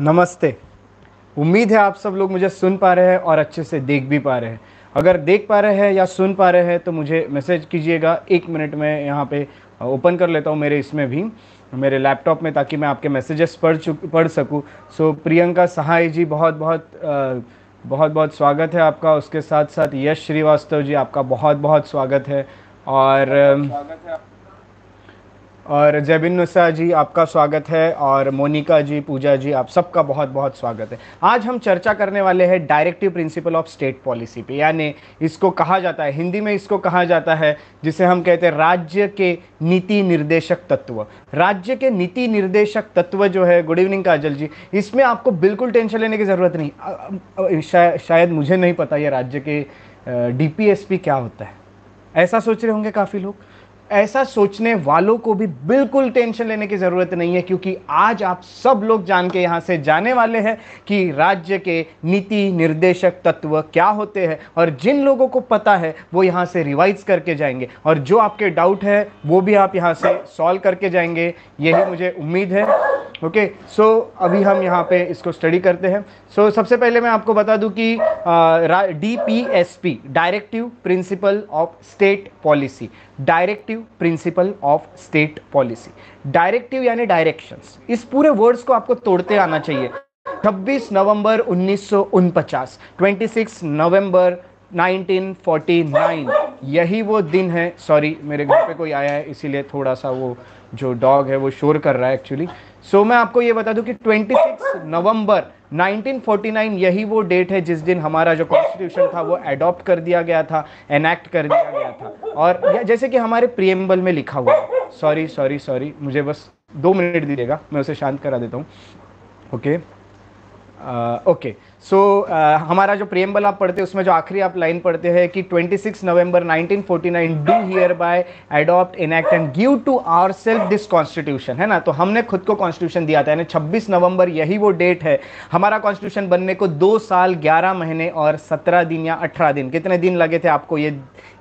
नमस्ते उम्मीद है आप सब लोग मुझे सुन पा रहे हैं और अच्छे से देख भी पा रहे हैं अगर देख पा रहे हैं या सुन पा रहे हैं तो मुझे मैसेज कीजिएगा एक मिनट में यहाँ पे ओपन कर लेता हूँ मेरे इसमें भी मेरे लैपटॉप में ताकि मैं आपके मैसेजेस पढ़ चुक पढ़ सकूँ सो प्रियंका सहाय जी बहुत बहुत बहुत बहुत स्वागत है आपका उसके साथ साथ यश श्रीवास्तव जी आपका बहुत बहुत स्वागत है और स्वागत है और जैबिन नुसा जी आपका स्वागत है और मोनिका जी पूजा जी आप सबका बहुत बहुत स्वागत है आज हम चर्चा करने वाले हैं directive principle of state policy पे यानी इसको कहा जाता है हिंदी में इसको कहा जाता है जिसे हम कहते हैं राज्य के नीति निर्देशक तत्व राज्य के नीति निर्देशक तत्व जो है गुड इवनिंग काजल जी इसमें आपको बिल्कुल टेंशन लेने की ज़रूरत नहीं शायद मुझे नहीं पता ये राज्य के डी क्या होता है ऐसा सोच रहे होंगे काफ़ी लोग ऐसा सोचने वालों को भी बिल्कुल टेंशन लेने की ज़रूरत नहीं है क्योंकि आज आप सब लोग जान के यहाँ से जाने वाले हैं कि राज्य के नीति निर्देशक तत्व क्या होते हैं और जिन लोगों को पता है वो यहाँ से रिवाइज करके जाएंगे और जो आपके डाउट है वो भी आप यहाँ से सॉल्व करके जाएंगे यही मुझे उम्मीद है ओके सो अभी हम यहाँ पे इसको स्टडी करते हैं सो सबसे पहले मैं आपको बता दूँ कि D P S P directive principle of state policy directive directive principle of state policy directive यानी डायरेक्शंस इस पूरे वर्ड्स को आपको तोड़ते आना चाहिए 26 नवंबर उन्नीस 26 नवंबर 1949 यही वो दिन है सॉरी मेरे घर पे कोई आया है इसीलिए थोड़ा सा वो जो डॉग है वो शोर कर रहा है एक्चुअली सो so, मैं आपको ये बता दूं कि 26 नवंबर 1949 1949 यही वो डेट है जिस दिन हमारा जो कॉन्स्टिट्यूशन था वो एडॉप्ट कर दिया गया था एनैक्ट कर दिया गया था और जैसे कि हमारे प्रियम्बल में लिखा हुआ है सॉरी सॉरी सॉरी मुझे बस दो मिनट दीजिएगा मैं उसे शांत करा देता हूँ okay okay. Okay uh, so uh, हमारा जो प्रियम्बल आप पढ़ते हैं उसमें जो आखिरी आप लाइन पढ़ते हैं कि 26 नवंबर 1949 do hereby adopt enact and give to our self this constitution है ना तो हमने खुद को कॉन्स्टिट्यूशन दिया था यानी 26 नवंबर यही वो डेट है हमारा कॉन्स्टिट्यूशन बनने को दो साल ग्यारह महीने और सत्रह दिन या अठारह दिन कितने दिन लगे थे आपको ये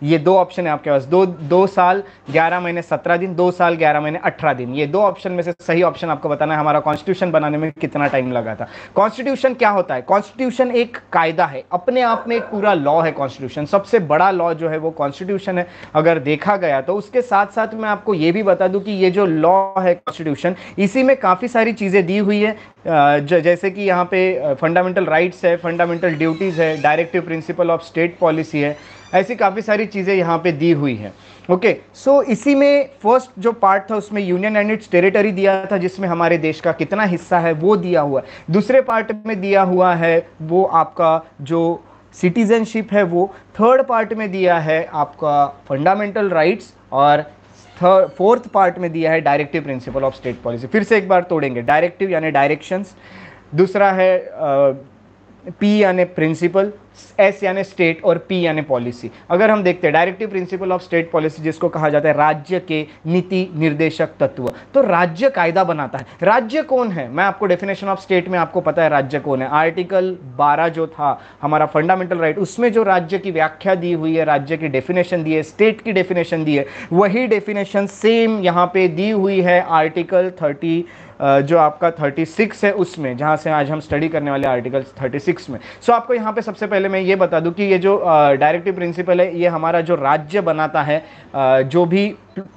ये दो ऑप्शन है आपके पास दो दो साल ग्यारह महीने सत्रह दिन दो साल ग्यारह महीने अठारह दिन ये दो ऑप्शन में से सही ऑप्शन आपको बताना है हमारा कॉन्स्टिट्यूशन बनाने में कितना टाइम लगा था कॉन्स्टिट्यूशन क्या होता है कॉन्स्टिट्यूशन एक कायदा है अपने आप में एक पूरा लॉ है कॉन्स्टिट्यूशन सबसे बड़ा लॉ जो है वो कॉन्स्टिट्यूशन है अगर देखा गया तो उसके साथ साथ मैं आपको ये भी बता दूं कि ये जो लॉ है कॉन्स्टिट्यूशन इसी में काफ़ी सारी चीज़ें दी हुई है जैसे कि यहाँ पे फंडामेंटल राइट्स है फंडामेंटल ड्यूटीज़ है directive principle of state policy है ऐसी काफ़ी सारी चीज़ें यहाँ पे दी हुई हैं ओके सो इसी में फर्स्ट जो पार्ट था उसमें यूनियन एंड इट्स टेरिटरी दिया था जिसमें हमारे देश का कितना हिस्सा है वो दिया हुआ है दूसरे पार्ट में दिया हुआ है वो आपका जो सिटीजनशिप है वो थर्ड पार्ट में दिया है आपका फंडामेंटल राइट्स और थर्ड फोर्थ पार्ट में दिया है directive principle of state policy फिर से एक बार तोड़ेंगे डायरेक्टिव यानी डायरेक्शंस दूसरा है पी यानी प्रिंसिपल एस यानी स्टेट और पी यानी पॉलिसी अगर हम देखते हैं directive principle of state policy जिसको कहा जाता है राज्य के नीति निर्देशक तत्व तो राज्य कायदा बनाता है राज्य कौन है मैं आपको डेफिनेशन ऑफ स्टेट में आपको पता है राज्य कौन है आर्टिकल 12 जो था हमारा फंडामेंटल राइट उसमें जो राज्य की व्याख्या दी हुई है राज्य की डेफिनेशन दी है स्टेट की डेफिनेशन दी है वही डेफिनेशन सेम यहाँ पे दी हुई है आर्टिकल थर्टी जो आपका 36 है उसमें जहाँ से आज हम स्टडी करने वाले आर्टिकल 36 में सो आपको यहाँ पे सबसे पहले मैं ये बता दूँ कि ये जो डायरेक्टिव प्रिंसिपल है ये हमारा जो राज्य बनाता है जो भी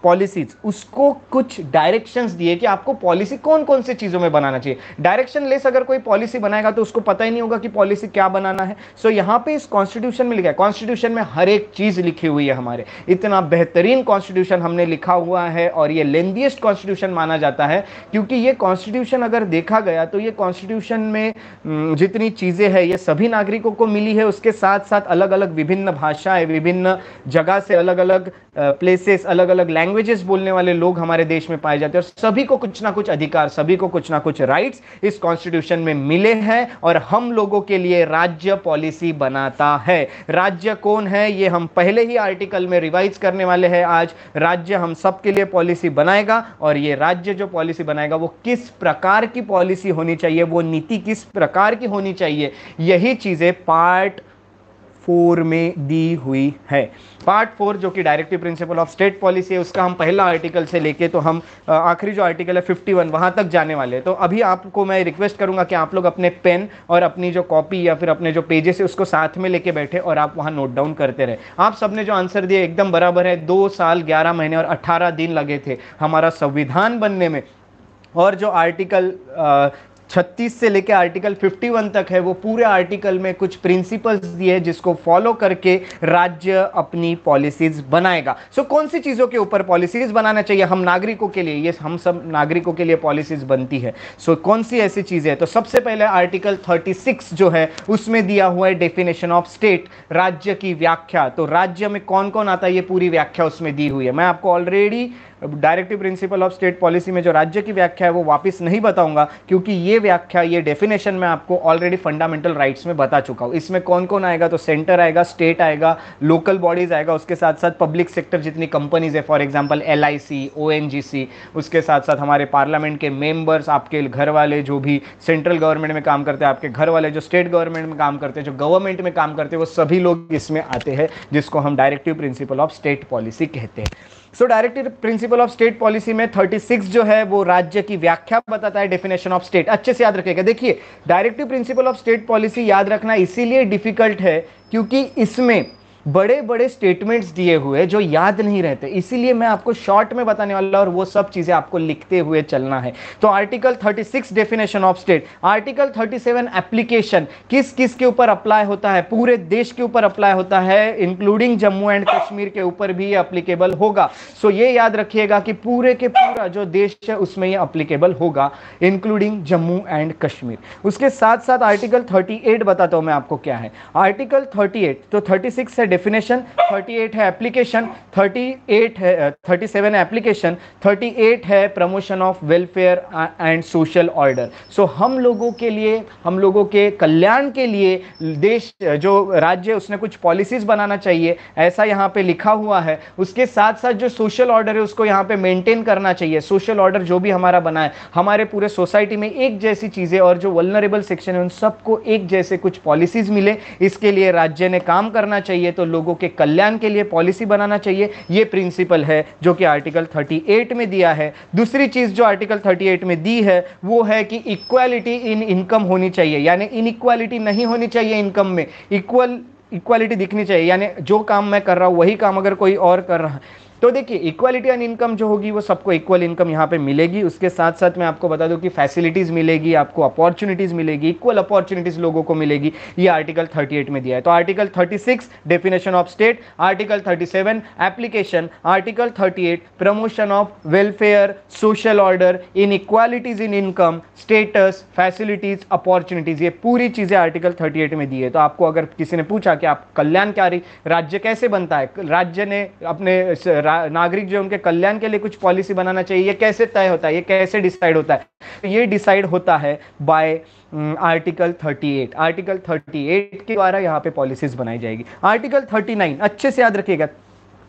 पॉलिसीज उसको कुछ डायरेक्शंस दिए कि आपको पॉलिसी कौन कौन से चीज़ों में बनाना चाहिए डायरेक्शन लेस अगर कोई पॉलिसी बनाएगा तो उसको पता ही नहीं होगा कि पॉलिसी क्या बनाना है सो so, यहाँ पे इस कॉन्स्टिट्यूशन में लिखा है कॉन्स्टिट्यूशन में हर एक चीज़ लिखी हुई है हमारे इतना बेहतरीन कॉन्स्टिट्यूशन हमने लिखा हुआ है और ये लेंदीएस्ट कॉन्स्टिट्यूशन माना जाता है क्योंकि ये कॉन्स्टिट्यूशन अगर देखा गया तो ये कॉन्स्टिट्यूशन में जितनी चीज़ें हैं ये सभी नागरिकों को मिली है उसके साथ साथ अलग अलग विभिन्न भाषाएं विभिन्न जगह से अलग अलग प्लेसेस अलग अलग लैंग्वेजेस बोलने वाले लोग हमारे देश में पाए जाते हैं और सभी को कुछ ना कुछ अधिकार सभी को कुछ ना कुछ राइट्स इस कॉन्स्टिट्यूशन में मिले हैं और हम लोगों के लिए राज्य पॉलिसी बनाता है राज्य कौन है ये हम पहले ही आर्टिकल में रिवाइज करने वाले हैं आज राज्य हम सबके लिए पॉलिसी बनाएगा और ये राज्य जो पॉलिसी बनाएगा वो किस प्रकार की पॉलिसी होनी चाहिए वो नीति किस प्रकार की होनी चाहिए यही चीज़ें पार्ट फोर में दी हुई है पार्ट फोर जो कि directive principle of state policy है उसका हम पहला आर्टिकल से लेके तो हम आखिरी जो आर्टिकल है फिफ्टी वन वहाँ तक जाने वाले हैं तो अभी आपको मैं रिक्वेस्ट करूंगा कि आप लोग अपने पेन और अपनी जो कॉपी या फिर अपने जो पेजेस है उसको साथ में लेके बैठे और आप वहाँ नोट डाउन करते रहे आप सबने जो आंसर दिया एकदम बराबर है दो साल ग्यारह महीने और अट्ठारह दिन लगे थे हमारा संविधान बनने में और जो आर्टिकल 36 से लेकर आर्टिकल 51 तक है वो पूरे आर्टिकल में कुछ प्रिंसिपल्स दिए हैं जिसको फॉलो करके राज्य अपनी पॉलिसीज बनाएगा सो so, कौन सी चीज़ों के ऊपर पॉलिसीज बनाना चाहिए हम नागरिकों के लिए ये हम सब नागरिकों के लिए पॉलिसीज बनती है सो so, कौन सी ऐसी चीज़ें तो सबसे पहले आर्टिकल 36 जो है उसमें दिया हुआ है डेफिनेशन ऑफ स्टेट राज्य की व्याख्या तो राज्य में कौन कौन आता है ये पूरी व्याख्या उसमें दी हुई है मैं आपको already directive principle of state policy में जो राज्य की व्याख्या है वो वापस नहीं बताऊंगा क्योंकि ये व्याख्या ये डेफिनेशन मैं आपको ऑलरेडी फंडामेंटल राइट्स में बता चुका हूँ इसमें कौन कौन आएगा तो सेंटर आएगा स्टेट आएगा लोकल बॉडीज आएगा उसके साथ साथ पब्लिक सेक्टर जितनी कंपनीज है फॉर एग्जाम्पल एल आई उसके साथ साथ हमारे पार्लियामेंट के मेम्बर्स आपके घर वाले जो भी सेंट्रल गवर्नमेंट में काम करते हैं आपके घर वाले जो स्टेट गवर्नमेंट में काम करते हैं जो गवर्नमेंट में काम करते हैं वो सभी लोग इसमें आते हैं जिसको हम directive principle of state policy कहते हैं so directive principle of state policy में 36 जो है वो राज्य की व्याख्या बताता है डेफिनेशन ऑफ स्टेट अच्छे से याद रखेगा देखिए directive principle of state policy याद रखना इसीलिए डिफिकल्ट है क्योंकि इसमें बड़े बड़े स्टेटमेंट्स दिए हुए जो याद नहीं रहते इसीलिए मैं आपको शॉर्ट में बताने वाला और वो सब चीज़ें आपको लिखते हुए चलना है तो article 36 definition of state article 37 application किस किस के ऊपर अप्लाई होता है पूरे देश के ऊपर अप्लाई होता है इंक्लूडिंग जम्मू एंड कश्मीर के ऊपर भी अप्लीकेबल होगा सो ये याद रखिएगा कि पूरे के पूरा जो देश है उसमें ये अप्लीकेबल होगा इंक्लूडिंग जम्मू एंड कश्मीर उसके साथ साथ आर्टिकल थर्टी बताता हूँ मैं आपको क्या है आर्टिकल थर्टी तो थर्टी से डेफिनेशन 38 है एप्लीकेशन 38 है 37 uh, है एप्लीकेशन 38 है promotion of welfare and social order so हम लोगों के लिए हम लोगों के कल्याण के लिए देश uh, जो राज्य उसने कुछ पॉलिसीज बनाना चाहिए ऐसा यहाँ पे लिखा हुआ है उसके साथ साथ जो सोशल ऑर्डर है उसको यहाँ पे मेंटेन करना चाहिए सोशल ऑर्डर जो भी हमारा बना है हमारे पूरे सोसाइटी में एक जैसी चीज़ें और जो वलनरेबल सेक्शन है उन सबको एक जैसे कुछ पॉलिसीज मिले इसके लिए राज्य ने काम करना चाहिए तो लोगों के कल्याण के लिए पॉलिसी बनाना चाहिए ये प्रिंसिपल है जो कि आर्टिकल 38 में दिया है दूसरी चीज़ जो आर्टिकल 38 में दी है वो है कि इक्वालिटी इन इनकम होनी चाहिए यानी इनइक्वालिटी नहीं होनी चाहिए इनकम में इक्वल इक्वालिटी दिखनी चाहिए यानी जो काम मैं कर रहा हूँ वही काम अगर कोई और कर रहा है तो देखिए इक्वालिटी ऑन इनकम जो होगी वो सबको इक्वल इनकम यहाँ पे मिलेगी उसके साथ साथ मैं आपको बता दूँ कि फैसिलिटीज़ मिलेगी आपको अपॉर्चुनिटीज़ मिलेगी इक्वल अपॉर्चुनिटीज़ लोगों को मिलेगी ये आर्टिकल 38 में दिया है तो article 36 definition of state article 37 application article 38 promotion of welfare social order inequalities in income status facilities opportunities ये पूरी चीज़ें आर्टिकल थर्टी में दी है तो आपको अगर किसी ने पूछा कि आप कल्याणकारी राज्य कैसे बनता है राज्य ने अपने नागरिक जो है उनके कल्याण के लिए कुछ पॉलिसी बनाना चाहिए ये कैसे तय होता है ये कैसे डिसाइड होता है तो ये डिसाइड होता है बाय आर्टिकल 38 आर्टिकल 38 के द्वारा यहाँ पे पॉलिसीज बनाई जाएगी आर्टिकल 39 अच्छे से याद रखिएगा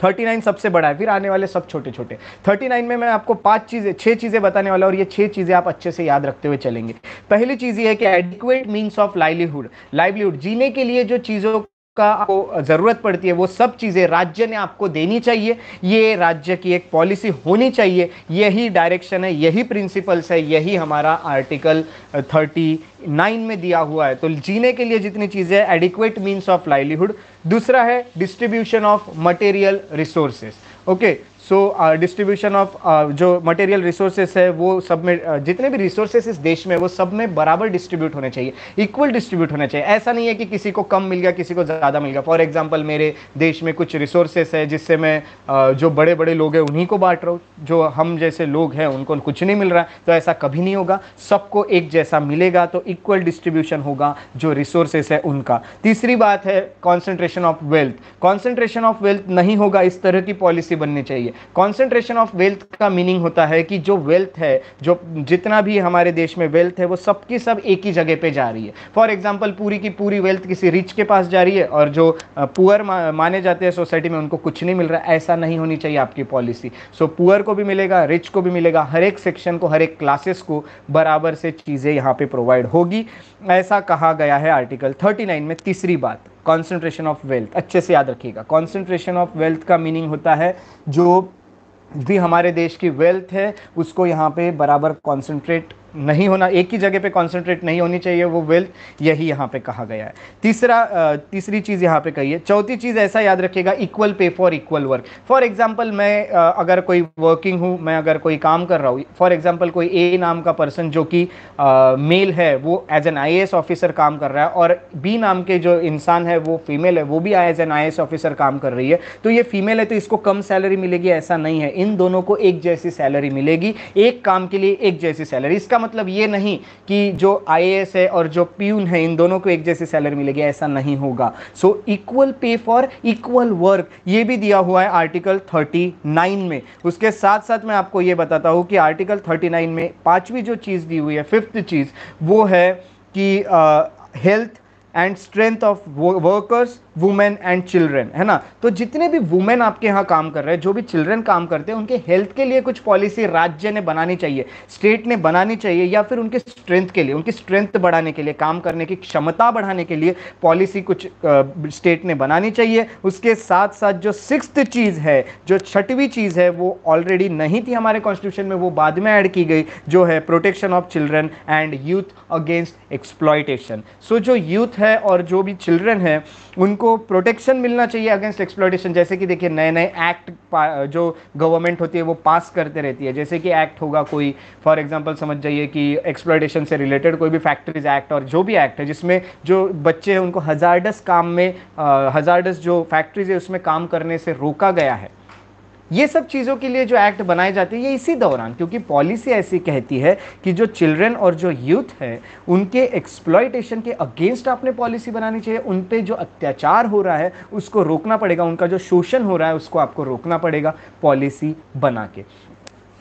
39 सबसे बड़ा है फिर आने वाले सब छोटे छोटे 39 में मैं आपको पांच चीज़ें छह चीज़ें बताने वाला और ये छह चीज़ें आप अच्छे से याद रखते हुए चलेंगे पहली चीज़ ये है कि adequate means of livelihood livelihood जीने के लिए जो चीज़ों का आपको ज़रूरत पड़ती है वो सब चीज़ें राज्य ने आपको देनी चाहिए ये राज्य की एक पॉलिसी होनी चाहिए यही डायरेक्शन है यही प्रिंसिपल्स है यही हमारा आर्टिकल थर्टी नाइन में दिया हुआ है तो जीने के लिए जितनी चीज़ें एडिक्वेट मीन्स ऑफ लाइवलीहुड दूसरा है distribution of material resources okay so distribution of जो मटेरियल रिसोर्सेस है वो सब में uh, जितने भी रिसोर्सेस इस देश में वो सब में बराबर डिस्ट्रीब्यूट होने चाहिए इक्वल डिस्ट्रीब्यूट होने चाहिए ऐसा नहीं है कि किसी को कम मिल गया किसी को ज़्यादा मिल गया फॉर एग्जाम्पल मेरे देश में कुछ रिसोर्सेस है जिससे मैं uh, जो बड़े बड़े लोग हैं उन्हीं को बांट रहा हूँ जो हम जैसे लोग हैं उनको कुछ नहीं मिल रहा है तो ऐसा कभी नहीं होगा सबको एक जैसा मिलेगा तो इक्वल डिस्ट्रीब्यूशन होगा जो रिसोर्सेस है उनका तीसरी बात है concentration of wealth concentration of wealth नहीं होगा इस तरह की पॉलिसी बननी चाहिए कॉन्सेंट्रेशन ऑफ वेल्थ का मीनिंग होता है कि जो वेल्थ है जो जितना भी हमारे देश में वेल्थ है वो सबकी सब एक ही जगह पे जा रही है फॉर एग्जाम्पल पूरी की पूरी वेल्थ किसी रिच के पास जा रही है और जो पुअर माने जाते हैं सोसाइटी में उनको कुछ नहीं मिल रहा ऐसा नहीं होनी चाहिए आपकी पॉलिसी सो so, पुअर को भी मिलेगा रिच को भी मिलेगा हर एक सेक्शन को हर एक क्लासेस को बराबर से चीज़ें यहाँ पे प्रोवाइड होगी ऐसा कहा गया है आर्टिकल थर्टी में तीसरी बात कॉन्सेंट्रेशन ऑफ वेल्थ अच्छे से याद रखिएगा कॉन्सेंट्रेशन ऑफ वेल्थ का मीनिंग होता है जो भी हमारे देश की वेल्थ है उसको यहाँ पे बराबर कॉन्सेंट्रेट नहीं होना एक ही जगह पे कॉन्सेंट्रेट नहीं होनी चाहिए वो वेल्थ यही यहाँ पे कहा गया है तीसरा तीसरी चीज़ यहाँ पे कही है चौथी चीज़ ऐसा याद रखिएगा equal pay for equal work for example मैं अगर कोई वर्किंग हूँ मैं अगर कोई काम कर रहा हूँ फॉर एग्जांपल कोई ए नाम का पर्सन जो कि मेल है वो एज एन आई ऑफिसर काम कर रहा है और बी नाम के जो इंसान है वो फीमेल है वो भी एज एन आई ऑफिसर काम कर रही है तो ये फीमेल है तो इसको कम सैलरी मिलेगी ऐसा नहीं है इन दोनों को एक जैसी सैलरी मिलेगी एक काम के लिए एक जैसी सैलरी इसका मतलब ये नहीं कि जो आई है और जो प्यून है इन दोनों को एक जैसे सैलरी मिलेगी ऐसा नहीं होगा so equal pay for equal work ये भी दिया हुआ है आर्टिकल 39 में उसके साथ साथ मैं आपको ये बताता हूँ कि आर्टिकल 39 में पांचवी जो चीज़ दी हुई है फिफ्थ चीज़ वो है कि health and strength of workers women and children है ना तो जितने भी वुमेन आपके यहाँ काम कर रहे हैं जो भी चिल्ड्रेन काम करते हैं उनके हेल्थ के लिए कुछ पॉलिसी राज्य ने बनानी चाहिए स्टेट ने बनानी चाहिए या फिर उनके स्ट्रेंथ के लिए उनकी स्ट्रेंथ बढ़ाने के लिए काम करने की क्षमता बढ़ाने के लिए पॉलिसी कुछ स्टेट ने बनानी चाहिए उसके साथ साथ जो सिक्स चीज़ है जो छठवीं चीज़ है वो ऑलरेडी नहीं थी हमारे कॉन्स्टिट्यूशन में वो बाद में ऐड की गई जो है protection of children and youth against exploitation so जो यूथ है और जो भी चिल्ड्रेन है उनको को प्रोटेक्शन मिलना चाहिए अगेंस्ट एक्सप्लोटेशन जैसे कि देखिए नए नए एक्ट जो गवर्नमेंट होती है वो पास करते रहती है जैसे कि एक्ट होगा कोई फॉर एग्जांपल समझ जाइए कि एक्सप्लोटेशन से रिलेटेड कोई भी फैक्ट्रीज एक्ट और जो भी एक्ट है जिसमें जो बच्चे हैं उनको हजारडस काम में हजारडस जो फैक्ट्रीज है उसमें काम करने से रोका गया है ये सब चीज़ों के लिए जो एक्ट बनाए जाते हैं ये इसी दौरान क्योंकि पॉलिसी ऐसी कहती है कि जो चिल्ड्रेन और जो यूथ है उनके एक्सप्लॉयटेशन के अगेंस्ट आपने पॉलिसी बनानी चाहिए उन पर जो अत्याचार हो रहा है उसको रोकना पड़ेगा उनका जो शोषण हो रहा है उसको आपको रोकना पड़ेगा पॉलिसी बना के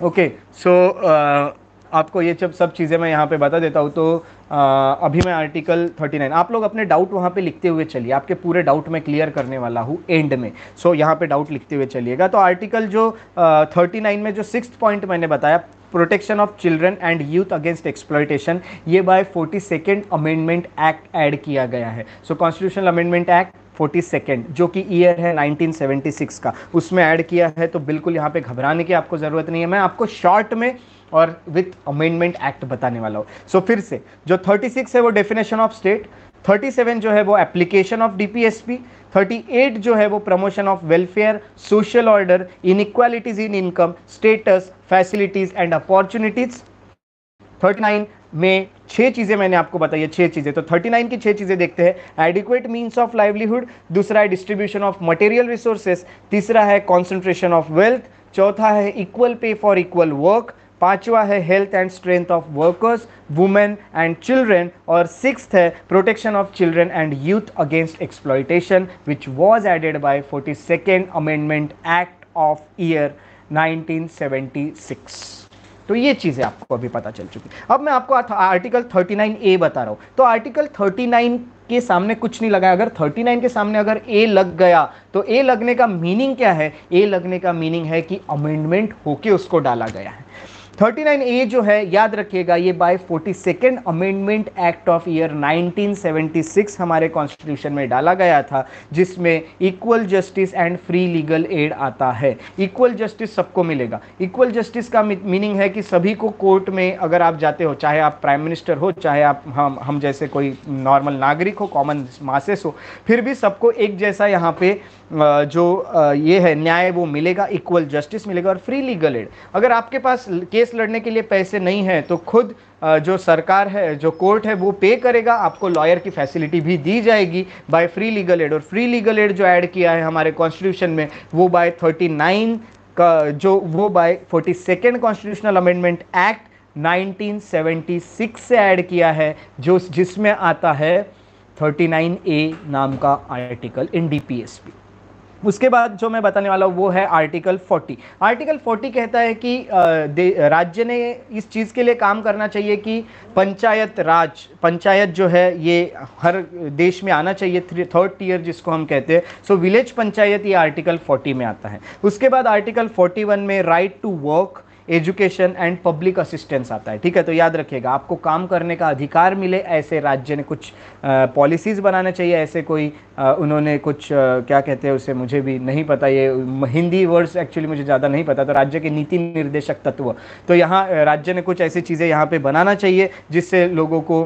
okay okay, so so, uh, आपको ये जब सब चीज़ें मैं यहाँ पे बता देता हूँ तो आ, अभी मैं आर्टिकल 39 आप लोग अपने डाउट वहाँ पे लिखते हुए चलिए आपके पूरे डाउट मैं क्लियर करने वाला हूँ एंड में सो so, यहाँ पे डाउट लिखते हुए चलिएगा तो आर्टिकल जो आ, 39 में जो सिक्स पॉइंट मैंने बताया protection of children and youth against exploitation ये by forty second amendment act add किया गया है so constitution amendment act forty second जो कि ईयर है 1976 का उसमें ऐड किया है तो बिल्कुल यहाँ पे घबराने की आपको ज़रूरत नहीं है मैं आपको शॉर्ट में और विथ अमेंडमेंट एक्ट बताने वाला हूँ सो so, फिर से जो 36 है वो डेफिनेशन ऑफ स्टेट 37 जो है वो एप्लीकेशन ऑफ डीपीएसपी 38 जो है वो promotion of welfare social order inequalities in income status facilities and opportunities 39 में छह चीज़ें मैंने आपको बताई है छह चीज़ें तो 39 की छह चीज़ें देखते हैं एडिक्वेट मीन ऑफ लाइवलीहुड दूसरा है डिस्ट्रीब्यूशन ऑफ मटेरियल रिसोर्सेस तीसरा है कॉन्सेंट्रेशन ऑफ वेल्थ चौथा है equal pay for equal work पांचवा है health and strength of workers women and children और सिक्स है protection of children and youth against exploitation which was added by forty second amendment act of year 1976 तो ये चीज़ें आपको अभी पता चल चुकी अब मैं आपको आर्टिकल 39 ए बता रहा हूँ तो आर्टिकल 39 के सामने कुछ नहीं लगाया अगर 39 के सामने अगर ए लग गया तो ए लगने का मीनिंग क्या है ए लगने का मीनिंग है कि अमेंडमेंट होके उसको डाला गया है 39 ए जो है याद रखिएगा ये by forty second amendment act of year 1976 हमारे कॉन्स्टिट्यूशन में डाला गया था जिसमें equal justice and free legal aid आता है इक्वल जस्टिस सबको मिलेगा इक्वल जस्टिस का मीनिंग है कि सभी को कोर्ट में अगर आप जाते हो चाहे आप प्राइम मिनिस्टर हो चाहे आप हम हम जैसे कोई नॉर्मल नागरिक हो कॉमन मासेस हो फिर भी सबको एक जैसा यहाँ पे जो ये है न्याय वो मिलेगा इक्वल जस्टिस मिलेगा और फ्री लीगल एड अगर आपके पास केस केस लड़ने के लिए पैसे नहीं हैं तो खुद जो सरकार है जो कोर्ट है वो पे करेगा आपको लॉयर की फैसिलिटी भी दी जाएगी बाय फ्री लीगल एड और फ्री लीगल एड जो ऐड किया है हमारे कॉन्स्टिट्यूशन में वो बाय 39 का जो वो by second constitutional amendment act 1976 से ऐड किया है जो जिसमें आता है 39 ए नाम का article in D P S P उसके बाद जो मैं बताने वाला हूँ वो है आर्टिकल 40 आर्टिकल 40 कहता है कि राज्य ने इस चीज़ के लिए काम करना चाहिए कि पंचायत राज पंचायत जो है ये हर देश में आना चाहिए थर्ड टीयर जिसको हम कहते हैं सो विलेज पंचायत ये आर्टिकल 40 में आता है उसके बाद आर्टिकल 41 में right to work education and public assistance आता है ठीक है तो याद रखिएगा आपको काम करने का अधिकार मिले ऐसे राज्य ने कुछ पॉलिसीज़ बनाना चाहिए ऐसे कोई आ, उन्होंने कुछ आ, क्या कहते हैं उसे मुझे भी नहीं पता ये हिंदी वर्ड्स एक्चुअली मुझे ज़्यादा नहीं पता तो राज्य के नीति निर्देशक तत्व तो यहाँ राज्य ने कुछ ऐसी चीज़ें यहाँ पर बनाना चाहिए जिससे लोगों को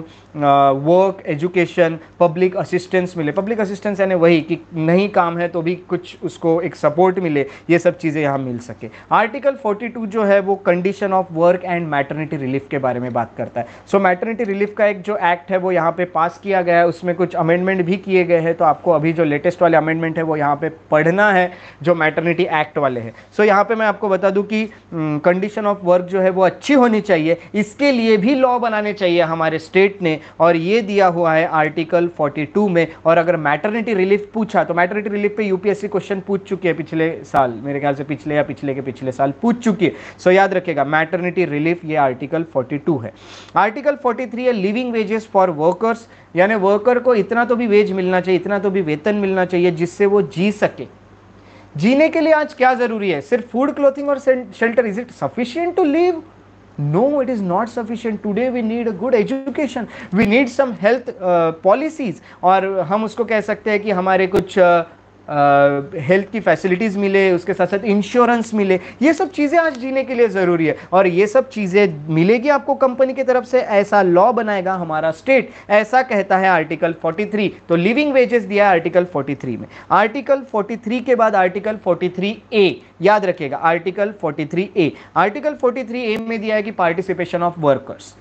वर्क एजुकेशन पब्लिक असिस्टेंस मिले पब्लिक असिस्टेंस यानी वही कि नहीं काम है तो भी कुछ उसको एक सपोर्ट मिले ये सब चीज़ें यहाँ मिल सके आर्टिकल 42 जो है वो वो condition of work and maternity relief के बारे में बात करता है सो मैटर्निटी रिलीफ का एक जो एक्ट है वो यहाँ पे पास किया गया है उसमें कुछ अमेंडमेंट भी किए गए हैं तो आपको अभी जो लेटेस्ट वाले अमेंडमेंट है वो यहाँ पे पढ़ना है जो मैटर्निटी एक्ट वाले हैं सो so, यहाँ पे मैं आपको बता दूँ कि कंडीशन ऑफ वर्क जो है वो अच्छी होनी चाहिए इसके लिए भी लॉ बनाने चाहिए हमारे स्टेट ने और ये दिया हुआ है आर्टिकल फोर्टी में और अगर मैटर्निटी रिलीफ पूछा तो मैटर्निटी रिलीफ पे यूपीएससी क्वेश्चन पूछ चुकी है पिछले साल मेरे ख्याल से पिछले या पिछले के पिछले साल पूछ चुकी है सो so, याद रखेगा मैटर्निटी रिलीफ ये आर्टिकल 42 है आर्टिकल 43 है लिविंग वेजेस फॉर वर्कर्स यानी वर्कर को इतना तो भी वेज मिलना चाहिए इतना तो भी वेतन मिलना चाहिए जिससे वो जी सके जीने के लिए आज क्या जरूरी है सिर्फ फूड क्लोथिंग और shelter is it sufficient to live no it is not sufficient today we need a good education we need some health policies और हम उसको कह सकते हैं कि हमारे कुछ uh, हेल्थ की फैसिलिटीज़ मिले उसके साथ साथ इंश्योरेंस मिले ये सब चीज़ें आज जीने के लिए ज़रूरी है और ये सब चीज़ें मिलेगी आपको कंपनी की तरफ से ऐसा लॉ बनाएगा हमारा स्टेट ऐसा कहता है आर्टिकल 43 तो लिविंग वेजेस दिया है आर्टिकल 43 में आर्टिकल 43 के बाद आर्टिकल 43 ए याद रखिएगा आर्टिकल 43 ए आर्टिकल 43 ए में दिया है कि participation of workers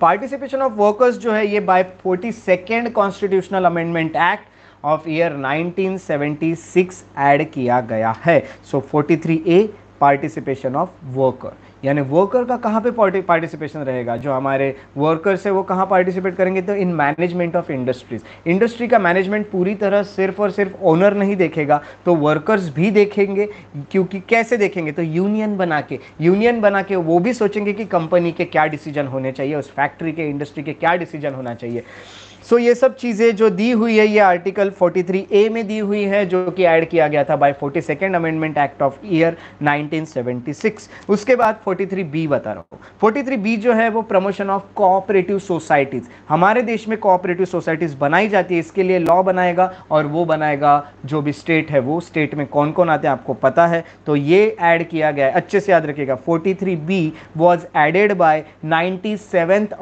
participation of workers जो है ये by forty second constitutional amendment act of year 1976 add किया गया है so so, a participation of worker यानी वर्कर का कहाँ पे पार्टिसिपेशन रहेगा जो हमारे वर्कर्स है वो कहाँ पार्टिसिपेट करेंगे तो in management of industries industry का मैनेजमेंट पूरी तरह सिर्फ और सिर्फ ओनर नहीं देखेगा तो वर्कर्स भी देखेंगे क्योंकि कैसे देखेंगे तो यूनियन बना के यूनियन बना के वो भी सोचेंगे कि कंपनी के क्या डिसीजन होने चाहिए उस फैक्ट्री के इंडस्ट्री के क्या डिसीजन होना चाहिए सो ये सब चीज़ें जो दी हुई है ये आर्टिकल 43 ए में दी हुई है जो कि ऐड किया गया था by 42nd amendment act of year 1976 उसके बाद 43 बी बता रहा हूँ 43 बी जो है वो प्रमोशन ऑफ कोऑपरेटिव सोसाइटीज़ हमारे देश में कोऑपरेटिव सोसाइटीज़ बनाई जाती है इसके लिए लॉ बनाएगा और वो बनाएगा जो भी स्टेट है वो स्टेट में कौन कौन आते हैं आपको पता है तो ये ऐड किया गया है अच्छे से याद रखिएगा forty three B was added by ninety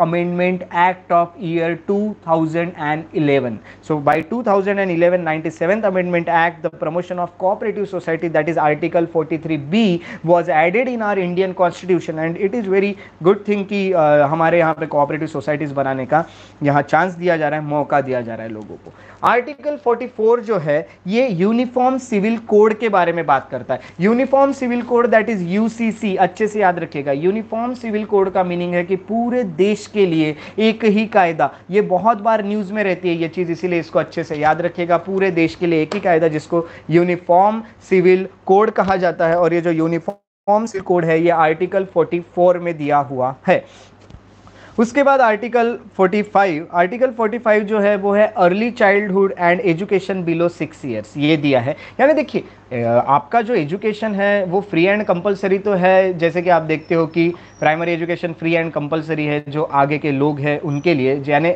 amendment act of year two thousand 2011. So by 2011 97th Amendment Act, the promotion of cooperative society, that is Article 43B, was added in our Indian Constitution, and it is very good thing कि uh, हमारे यहाँ पे cooperative societies बनाने का यहाँ chance दिया जा रहा है मौका दिया जा रहा है लोगों को आर्टिकल 44 जो है ये यूनिफॉर्म सिविल कोड के बारे में बात करता है uniform civil code that is UCC अच्छे से याद रखिएगा यूनिफॉर्म सिविल कोड का मीनिंग है कि पूरे देश के लिए एक ही कायदा ये बहुत बार न्यूज़ में रहती है ये चीज़ इसीलिए इसको अच्छे से याद रखिएगा पूरे देश के लिए एक ही कायदा जिसको यूनिफॉर्म सिविल कोड कहा जाता है और ये जो यूनिफॉर्म सिविल कोड है ये आर्टिकल 44 में दिया हुआ है उसके बाद आर्टिकल 45 आर्टिकल 45 जो है वो है early childhood and education below six years ये दिया है यानी देखिए आपका जो एजुकेशन है वो फ्री एंड कंपलसरी तो है जैसे कि आप देखते हो कि primary education free and compulsory है जो आगे के लोग हैं उनके लिए यानी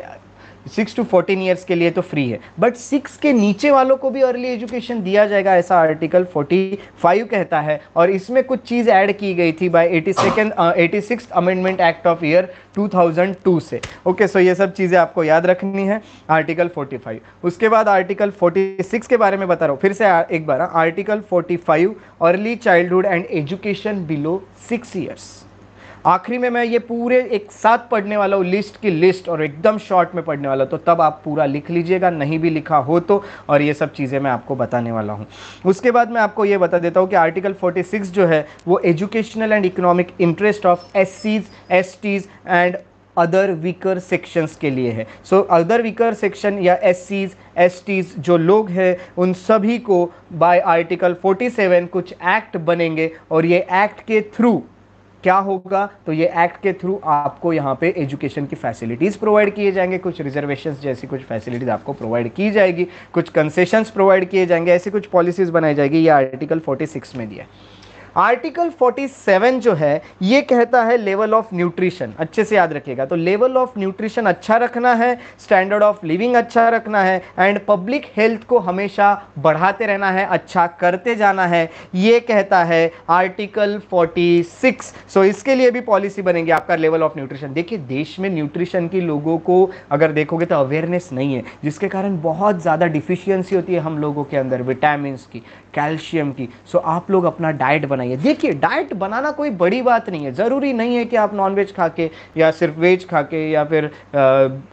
सिक्स टू फोर्टीन ईयर्स के लिए तो फ्री है बट सिक्स के नीचे वालों को भी अर्ली एजुकेशन दिया जाएगा ऐसा आर्टिकल फोर्टी फाइव कहता है और इसमें कुछ चीज़ ऐड की गई थी by eighty second eighty six amendment act of year two thousand two से ओके okay, सो so ये सब चीज़ें आपको याद रखनी है आर्टिकल फोर्टी फाइव उसके बाद आर्टिकल फोर्टी सिक्स के बारे में बता रहा हूँ फिर से एक बार article forty five early childhood and education below six years आखिरी में मैं ये पूरे एक साथ पढ़ने वाला हूँ लिस्ट की लिस्ट और एकदम शॉर्ट में पढ़ने वाला तो तब आप पूरा लिख लीजिएगा नहीं भी लिखा हो तो और ये सब चीज़ें मैं आपको बताने वाला हूँ उसके बाद मैं आपको ये बता देता हूँ कि आर्टिकल 46 जो है वो educational and economic interest of एस सीज STs and other weaker sections के लिए है सो अदर वीकर सेक्शन या एस सीज एस टीज जो लोग हैं उन सभी को बाय आर्टिकल 47 कुछ एक्ट बनेंगे और ये एक्ट के थ्रू क्या होगा तो ये एक्ट के थ्रू आपको यहाँ पे एजुकेशन की फैसिलिटीज़ प्रोवाइड किए जाएंगे कुछ रिजर्वेशन जैसी कुछ फैसिलिटीज़ आपको प्रोवाइड की जाएगी कुछ कंसेशन प्रोवाइड किए जाएंगे ऐसी कुछ पॉलिसीज़ बनाई जाएगी ये आर्टिकल 46 में दिया है आर्टिकल 47 जो है ये कहता है लेवल ऑफ न्यूट्रिशन अच्छे से याद रखिएगा तो लेवल ऑफ न्यूट्रिशन अच्छा रखना है स्टैंडर्ड ऑफ लिविंग अच्छा रखना है एंड पब्लिक हेल्थ को हमेशा बढ़ाते रहना है अच्छा करते जाना है ये कहता है आर्टिकल 46 सो so इसके लिए भी पॉलिसी बनेगी आपका लेवल ऑफ न्यूट्रिशन देखिए देश में न्यूट्रिशन की लोगों को अगर देखोगे तो अवेयरनेस नहीं है जिसके कारण बहुत ज़्यादा डिफिशियंसी होती है हम लोगों के अंदर विटामिन की कैल्शियम की सो so आप लोग अपना डाइट बना बनाइए देखिए डाइट बनाना कोई बड़ी बात नहीं है ज़रूरी नहीं है कि आप नॉनवेज खा के या सिर्फ वेज खा के या फिर आ,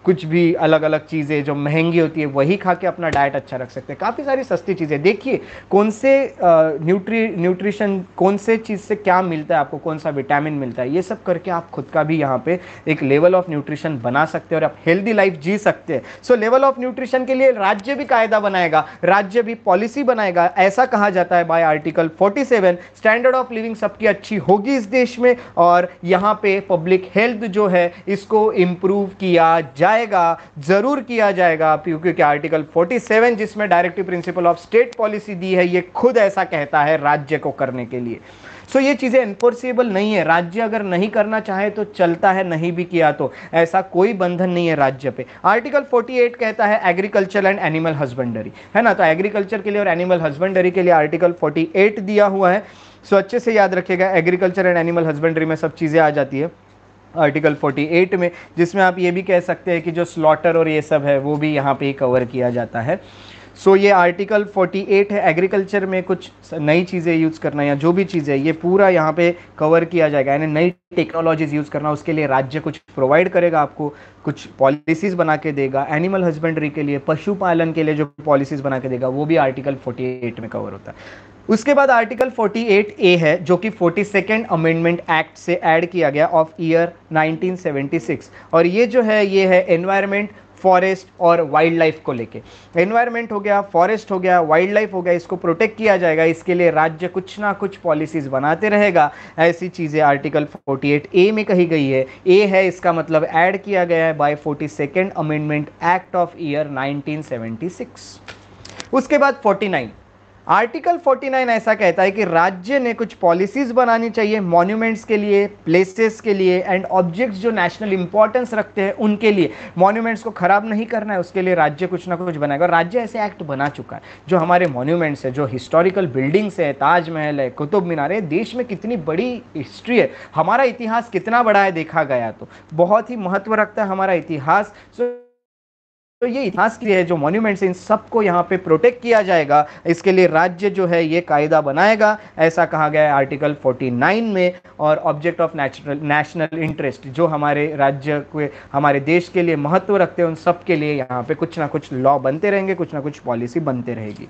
कुछ भी अलग अलग चीज़ें जो महंगी होती है वही खा के अपना डाइट अच्छा रख सकते हैं काफ़ी सारी सस्ती चीज़ें देखिए कौन से न्यूट्री न्यूट्रिशन कौन से चीज़ से क्या मिलता है आपको कौन सा विटामिन मिलता है ये सब करके आप खुद का भी यहाँ पर एक लेवल ऑफ न्यूट्रिशन बना सकते हैं और आप हेल्दी लाइफ जी सकते हैं सो लेवल ऑफ न्यूट्रिशन के लिए राज्य भी कायदा बनाएगा राज्य भी पॉलिसी बनाएगा ऐसा कहा जाता है by article 47 stand standard of living सबकी अच्छी होगी इस देश में और यहाँ पे पब्लिक हेल्थ जो है इसको इम्प्रूव किया जाएगा ज़रूर किया जाएगा क्योंकि आर्टिकल 47 जिसमें directive principle of state policy दी है ये खुद ऐसा कहता है राज्य को करने के लिए सो so, ये चीज़ें एनफोर्सेबल नहीं है राज्य अगर नहीं करना चाहे तो चलता है नहीं भी किया तो ऐसा कोई बंधन नहीं है राज्य पे आर्टिकल 48 कहता है एग्रीकल्चर एंड एनिमल हस्बेंडरी है ना तो एग्रीकल्चर के लिए और एनिमल हस्बेंडरी के लिए आर्टिकल 48 दिया हुआ है सो so, अच्छे से याद रखिएगा एग्रीकल्चर एंड एनिमल हस्बेंड्री में सब चीज़ें आ जाती है आर्टिकल 48 में जिसमें आप ये भी कह सकते हैं कि जो स्लॉटर और ये सब है वो भी यहाँ पे कवर किया जाता है सो so, ये आर्टिकल 48 है एग्रीकल्चर में कुछ नई चीज़ें यूज़ करना या जो भी चीज़ें ये पूरा यहाँ पे कवर किया जाएगा यानी नई टेक्नोलॉजीज़ यूज़ करना उसके लिए राज्य कुछ प्रोवाइड करेगा आपको कुछ पॉलिसीज़ बना के देगा एनिमल हस्बेंड्री के लिए पशुपालन के लिए जो पॉलिसीज़ बना के देगा वो भी आर्टिकल फोर्टी में कवर होता है उसके बाद आर्टिकल 48 ए है जो कि फोर्टी सेकेंड अमेंडमेंट एक्ट से ऐड किया गया ऑफ ईयर 1976 और ये जो है ये है एनवायरनमेंट फॉरेस्ट और वाइल्ड लाइफ को लेके एनवायरनमेंट हो गया फॉरेस्ट हो गया वाइल्ड लाइफ हो गया इसको प्रोटेक्ट किया जाएगा इसके लिए राज्य कुछ ना कुछ पॉलिसीज बनाते रहेगा ऐसी चीज़ें आर्टिकल 48 ए में कही गई है ए है इसका मतलब ऐड किया गया है by forty second amendment act of year 1976 उसके बाद 49 आर्टिकल 49 ऐसा कहता है कि राज्य ने कुछ पॉलिसीज बनानी चाहिए मॉन्यूमेंट्स के लिए प्लेसेस के लिए एंड ऑब्जेक्ट्स जो नेशनल इंपॉर्टेंस रखते हैं उनके लिए मॉन्यूमेंट्स को खराब नहीं करना है उसके लिए राज्य कुछ ना कुछ बनाएगा राज्य ऐसे एक्ट बना चुका है जो हमारे मॉन्यूमेंट्स है जो हिस्टोरिकल बिल्डिंग्स है ताजमहल है कुतुब मीनार है देश में कितनी बड़ी हिस्ट्री है हमारा इतिहास कितना बड़ा है देखा गया तो बहुत ही महत्व रखता है हमारा इतिहास सो तो ये इतिहास की है जो मॉन्यूमेंट्स इन सबको यहाँ पे प्रोटेक्ट किया जाएगा इसके लिए राज्य जो है ये कायदा बनाएगा ऐसा कहा गया है आर्टिकल 49 में और object of natural national interest जो हमारे राज्य के हमारे देश के लिए महत्व रखते हैं उन सब के लिए यहाँ पे कुछ ना कुछ लॉ बनते रहेंगे कुछ ना कुछ पॉलिसी बनते रहेगी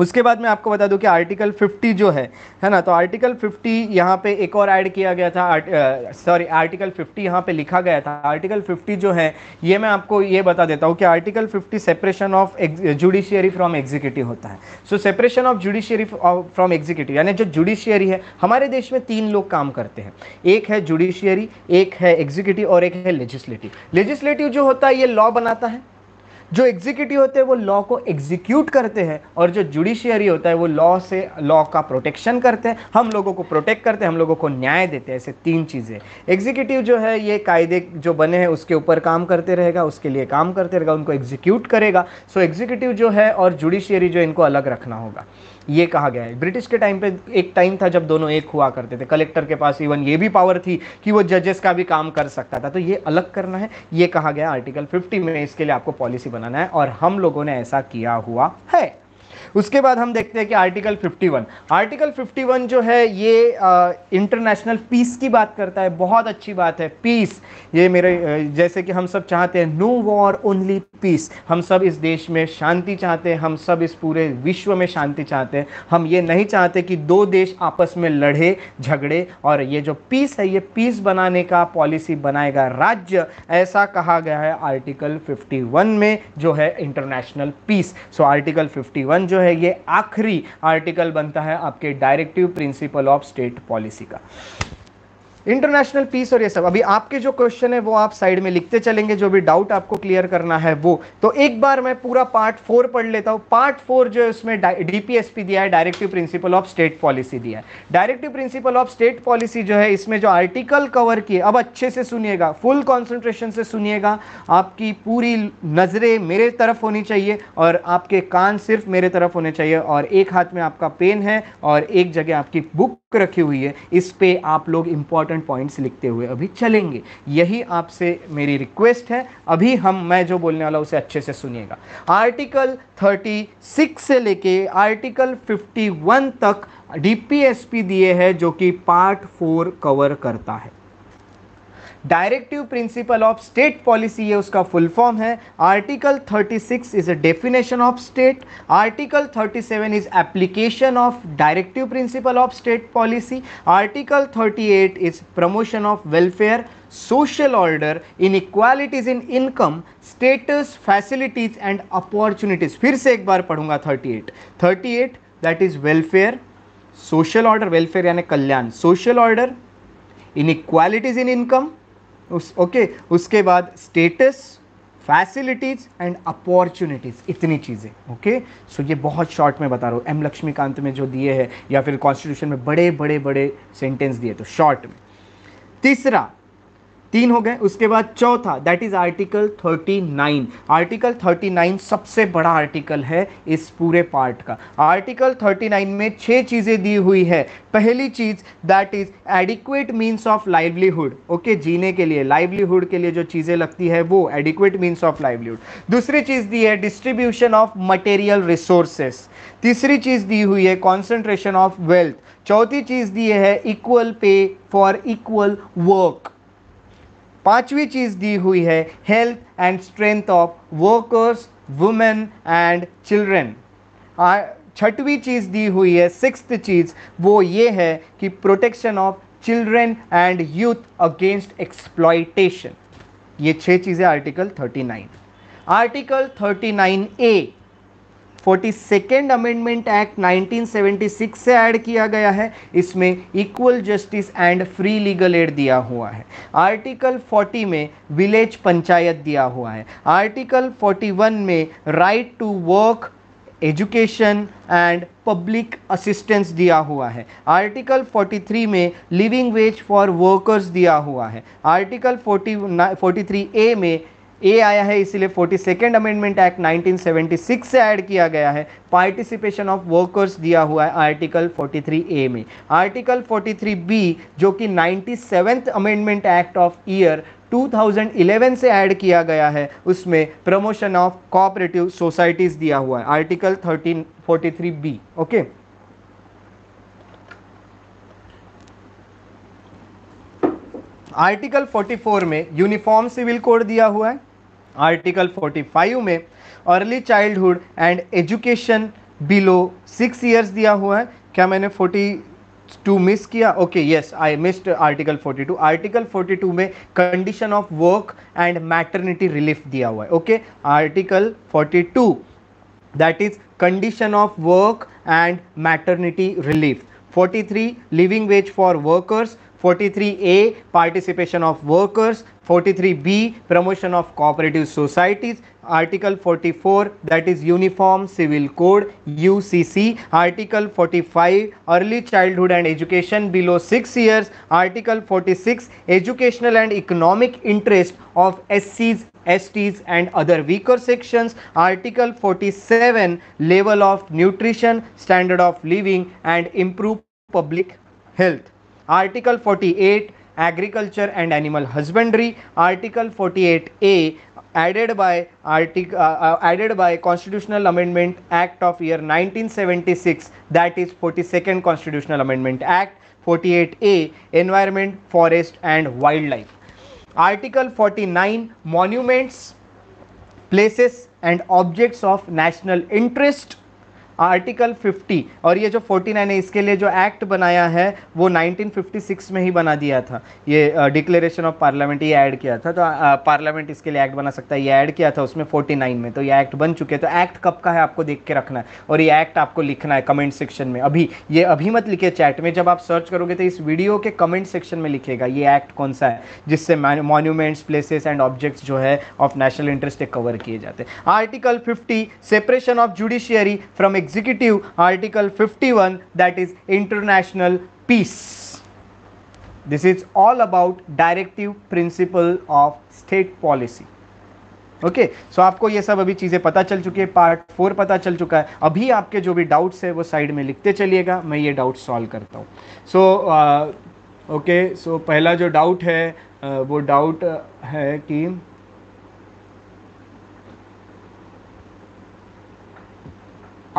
उसके बाद मैं आपको बता दूं कि आर्टिकल 50 जो है है ना तो आर्टिकल 50 यहाँ पे एक और ऐड किया गया था सॉरी आर्टिकल 50 यहाँ पे लिखा गया था आर्टिकल 50 जो है ये मैं आपको ये बता देता हूँ कि article 50 separation of judiciary from executive होता है so separation of judiciary from executive यानी जो जुडिशियरी है हमारे देश में तीन लोग काम करते हैं एक है जुडिशियरी एक है एग्जीक्यूटिव और एक है लेजिस्लेटिव लेजिस्लेटिव जो होता है ये लॉ बनाता है जो एग्जीक्यूटिव होते हैं वो लॉ को एग्जीक्यूट करते हैं और जो जुडिशियरी होता है वो लॉ से लॉ का प्रोटेक्शन करते हैं हम लोगों को प्रोटेक्ट करते हैं हम लोगों को न्याय देते हैं ऐसे तीन चीज़ें एग्जीक्यूटिव जो है ये कायदे जो बने हैं उसके ऊपर काम करते रहेगा उसके लिए काम करते रहेगा उनको एग्जीक्यूट करेगा सो एग्जीक्यूटिव जो है और जुडिशियरी जो इनको अलग रखना होगा ये कहा गया है ब्रिटिश के टाइम पे एक टाइम था जब दोनों एक हुआ करते थे कलेक्टर के पास इवन ये भी पावर थी कि वो जजेस का भी काम कर सकता था तो ये अलग करना है ये कहा गया आर्टिकल फिफ्टी में इसके लिए आपको पॉलिसी बनाना है और हम लोगों ने ऐसा किया हुआ है उसके बाद हम देखते हैं कि आर्टिकल 51 आर्टिकल 51 जो है ये इंटरनेशनल पीस की बात करता है बहुत अच्छी बात है पीस ये मेरे जैसे कि हम सब चाहते हैं नो वॉर ओनली पीस हम सब इस देश में शांति चाहते हैं हम सब इस पूरे विश्व में शांति चाहते हैं हम ये नहीं चाहते कि दो देश आपस में लड़े झगड़े और ये जो पीस है ये पीस बनाने का पॉलिसी बनाएगा राज्य ऐसा कहा गया है आर्टिकल 51 में जो है इंटरनेशनल पीस सो आर्टिकल 51 जो है ये आखिरी आर्टिकल बनता है आपके directive principle of state policy का इंटरनेशनल पीस और ये सब अभी आपके जो क्वेश्चन है वो आप साइड में लिखते चलेंगे जो भी डाउट आपको क्लियर करना है वो तो एक बार मैं पूरा पार्ट फोर पढ़ लेता हूँ पार्ट फोर जो है उसमें डीपीएसपी दिया है directive principle of state policy दिया है directive principle of state policy जो है इसमें जो आर्टिकल कवर किए अब अच्छे से सुनिएगा फुल कॉन्सेंट्रेशन से सुनिएगा आपकी पूरी नज़रें मेरे तरफ होनी चाहिए और आपके कान सिर्फ मेरे तरफ होने चाहिए और एक हाथ में आपका पेन है और एक जगह आपकी बुक रखी हुई है इस पे आप लोग इंपॉर्टेंट इंपॉर्टेंट पॉइंट्स लिखते हुए अभी चलेंगे यही आपसे मेरी रिक्वेस्ट है अभी हम मैं जो बोलने वाला उसे अच्छे से सुनिएगा आर्टिकल 36 से लेके आर्टिकल 51 तक डीपीएसपी दिए हैं जो कि पार्ट फोर कवर करता है directive principle of state policy ये उसका फुल फॉर्म है article 36 is a definition of state article 37 is application of directive principle of state policy article 38 is promotion of welfare social order inequalities in income status facilities and opportunities फिर से एक बार पढ़ूंगा 38 38 eight that is welfare social order welfare यानी कल्याण social order inequalities in income उस okay उसके बाद स्टेटस फैसिलिटीज एंड अपॉर्चुनिटीज इतनी चीज़ें ओके सो ये बहुत शॉर्ट में बता रहा हूँ एम लक्ष्मीकांत में जो दिए हैं या फिर कॉन्स्टिट्यूशन में बड़े बड़े बड़े सेंटेंस दिए तो शॉर्ट में तीसरा तीन हो गए उसके बाद चौथा दैट इज आर्टिकल 39 आर्टिकल 39 सबसे बड़ा आर्टिकल है इस पूरे पार्ट का आर्टिकल 39 में छह चीज़ें दी हुई है पहली चीज़ that is adequate means of livelihood okay जीने के लिए लाइवलीहुड के लिए जो चीज़ें लगती है वो एडिक्वेट मीन्स ऑफ लाइवलीहुड दूसरी चीज़ दी है डिस्ट्रीब्यूशन ऑफ मटेरियल रिसोर्सेस तीसरी चीज़ दी हुई है कॉन्सेंट्रेशन ऑफ वेल्थ चौथी चीज़ दी है equal pay for equal work पांचवी चीज़ दी हुई है health and strength of workers women and children छठवीं चीज़ दी हुई है सिक्स चीज़ वो ये है कि protection of children and youth against exploitation ये छह चीज़ें article 39 article 39 A forty second amendment act 1976 से ऐड किया गया है इसमें equal justice and free legal aid दिया हुआ है आर्टिकल 40 में विलेज पंचायत दिया हुआ है आर्टिकल 41 में right to work education and public assistance दिया हुआ है आर्टिकल 43 में लिविंग वेज फॉर वर्कर्स दिया हुआ है आर्टिकल 40 43 ए में ए आया है इसीलिए फोर्टी सेकेंड अमेंडमेंट एक्ट 1976 से ऐड किया गया है पार्टिसिपेशन ऑफ वर्कर्स दिया हुआ है आर्टिकल 43 ए में आर्टिकल 43 बी जो कि ninety seventh amendment act of year 2011 से ऐड किया गया है उसमें प्रमोशन ऑफ कोऑपरेटिव सोसाइटीज़ दिया हुआ है आर्टिकल 13 43 बी ओके आर्टिकल 44 में यूनिफॉर्म सिविल कोड दिया हुआ है आर्टिकल 45 में early childhood and education below six years दिया हुआ है क्या मैंने 42 मिस किया okay yes I missed article 42 article 42 में condition of work and maternity relief दिया हुआ है okay article 42 that is condition of work and maternity relief 43 living wage for workers 43A participation of workers, 43B promotion of cooperative societies, Article 44 that is Uniform Civil Code UCC, Article 45 early childhood and education below 6 years, Article 46 educational and economic interest of SCs, STs and other weaker sections, Article 47 level of nutrition, standard of living and improve public health. Article 48 Agriculture and Animal Husbandry, Article 48A added by artic, uh, uh, added by constitutional amendment act of year 1976 that is 42nd constitutional amendment act 48a environment forest and wildlife article 49 monuments places and objects of national interest article 50 और ये जो 49 है इसके लिए जो act बनाया है वो 1956 में ही बना दिया था ये डिक्लेरेशन ऑफ पार्लियामेंट ये ऐड किया था तो पार्लियामेंट इसके लिए एक्ट बना सकता है ये ऐड किया था उसमें 49 में तो ये एक्ट बन चुके हैं तो एक्ट कब का है आपको देख के रखना है और ये एक्ट आपको लिखना है कमेंट सेक्शन में अभी ये अभी मत लिखे चैट में जब आप सर्च करोगे तो इस वीडियो के कमेंट सेक्शन में लिखेगा ये एक्ट कौन सा है जिससे मॉन्यूमेंट्स प्लेसेस एंड ऑब्जेक्ट्स जो है ऑफ नेशनल इंटरेस्ट कवर किए जाते हैं article fifty separation of judiciary from Executive Article 51 that is international peace. This is all about directive principle of state policy. Okay okay, so so आपको ये सब अभी चीज़ें पता चल चुकी है पार्ट फोर पता चल चुका है अभी आपके जो भी डाउट्स है वो साइड में लिखते चलिएगा मैं ये डाउट सॉल्व करता हूँ सो ओके सो पहला जो डाउट है uh, वो डाउट है कि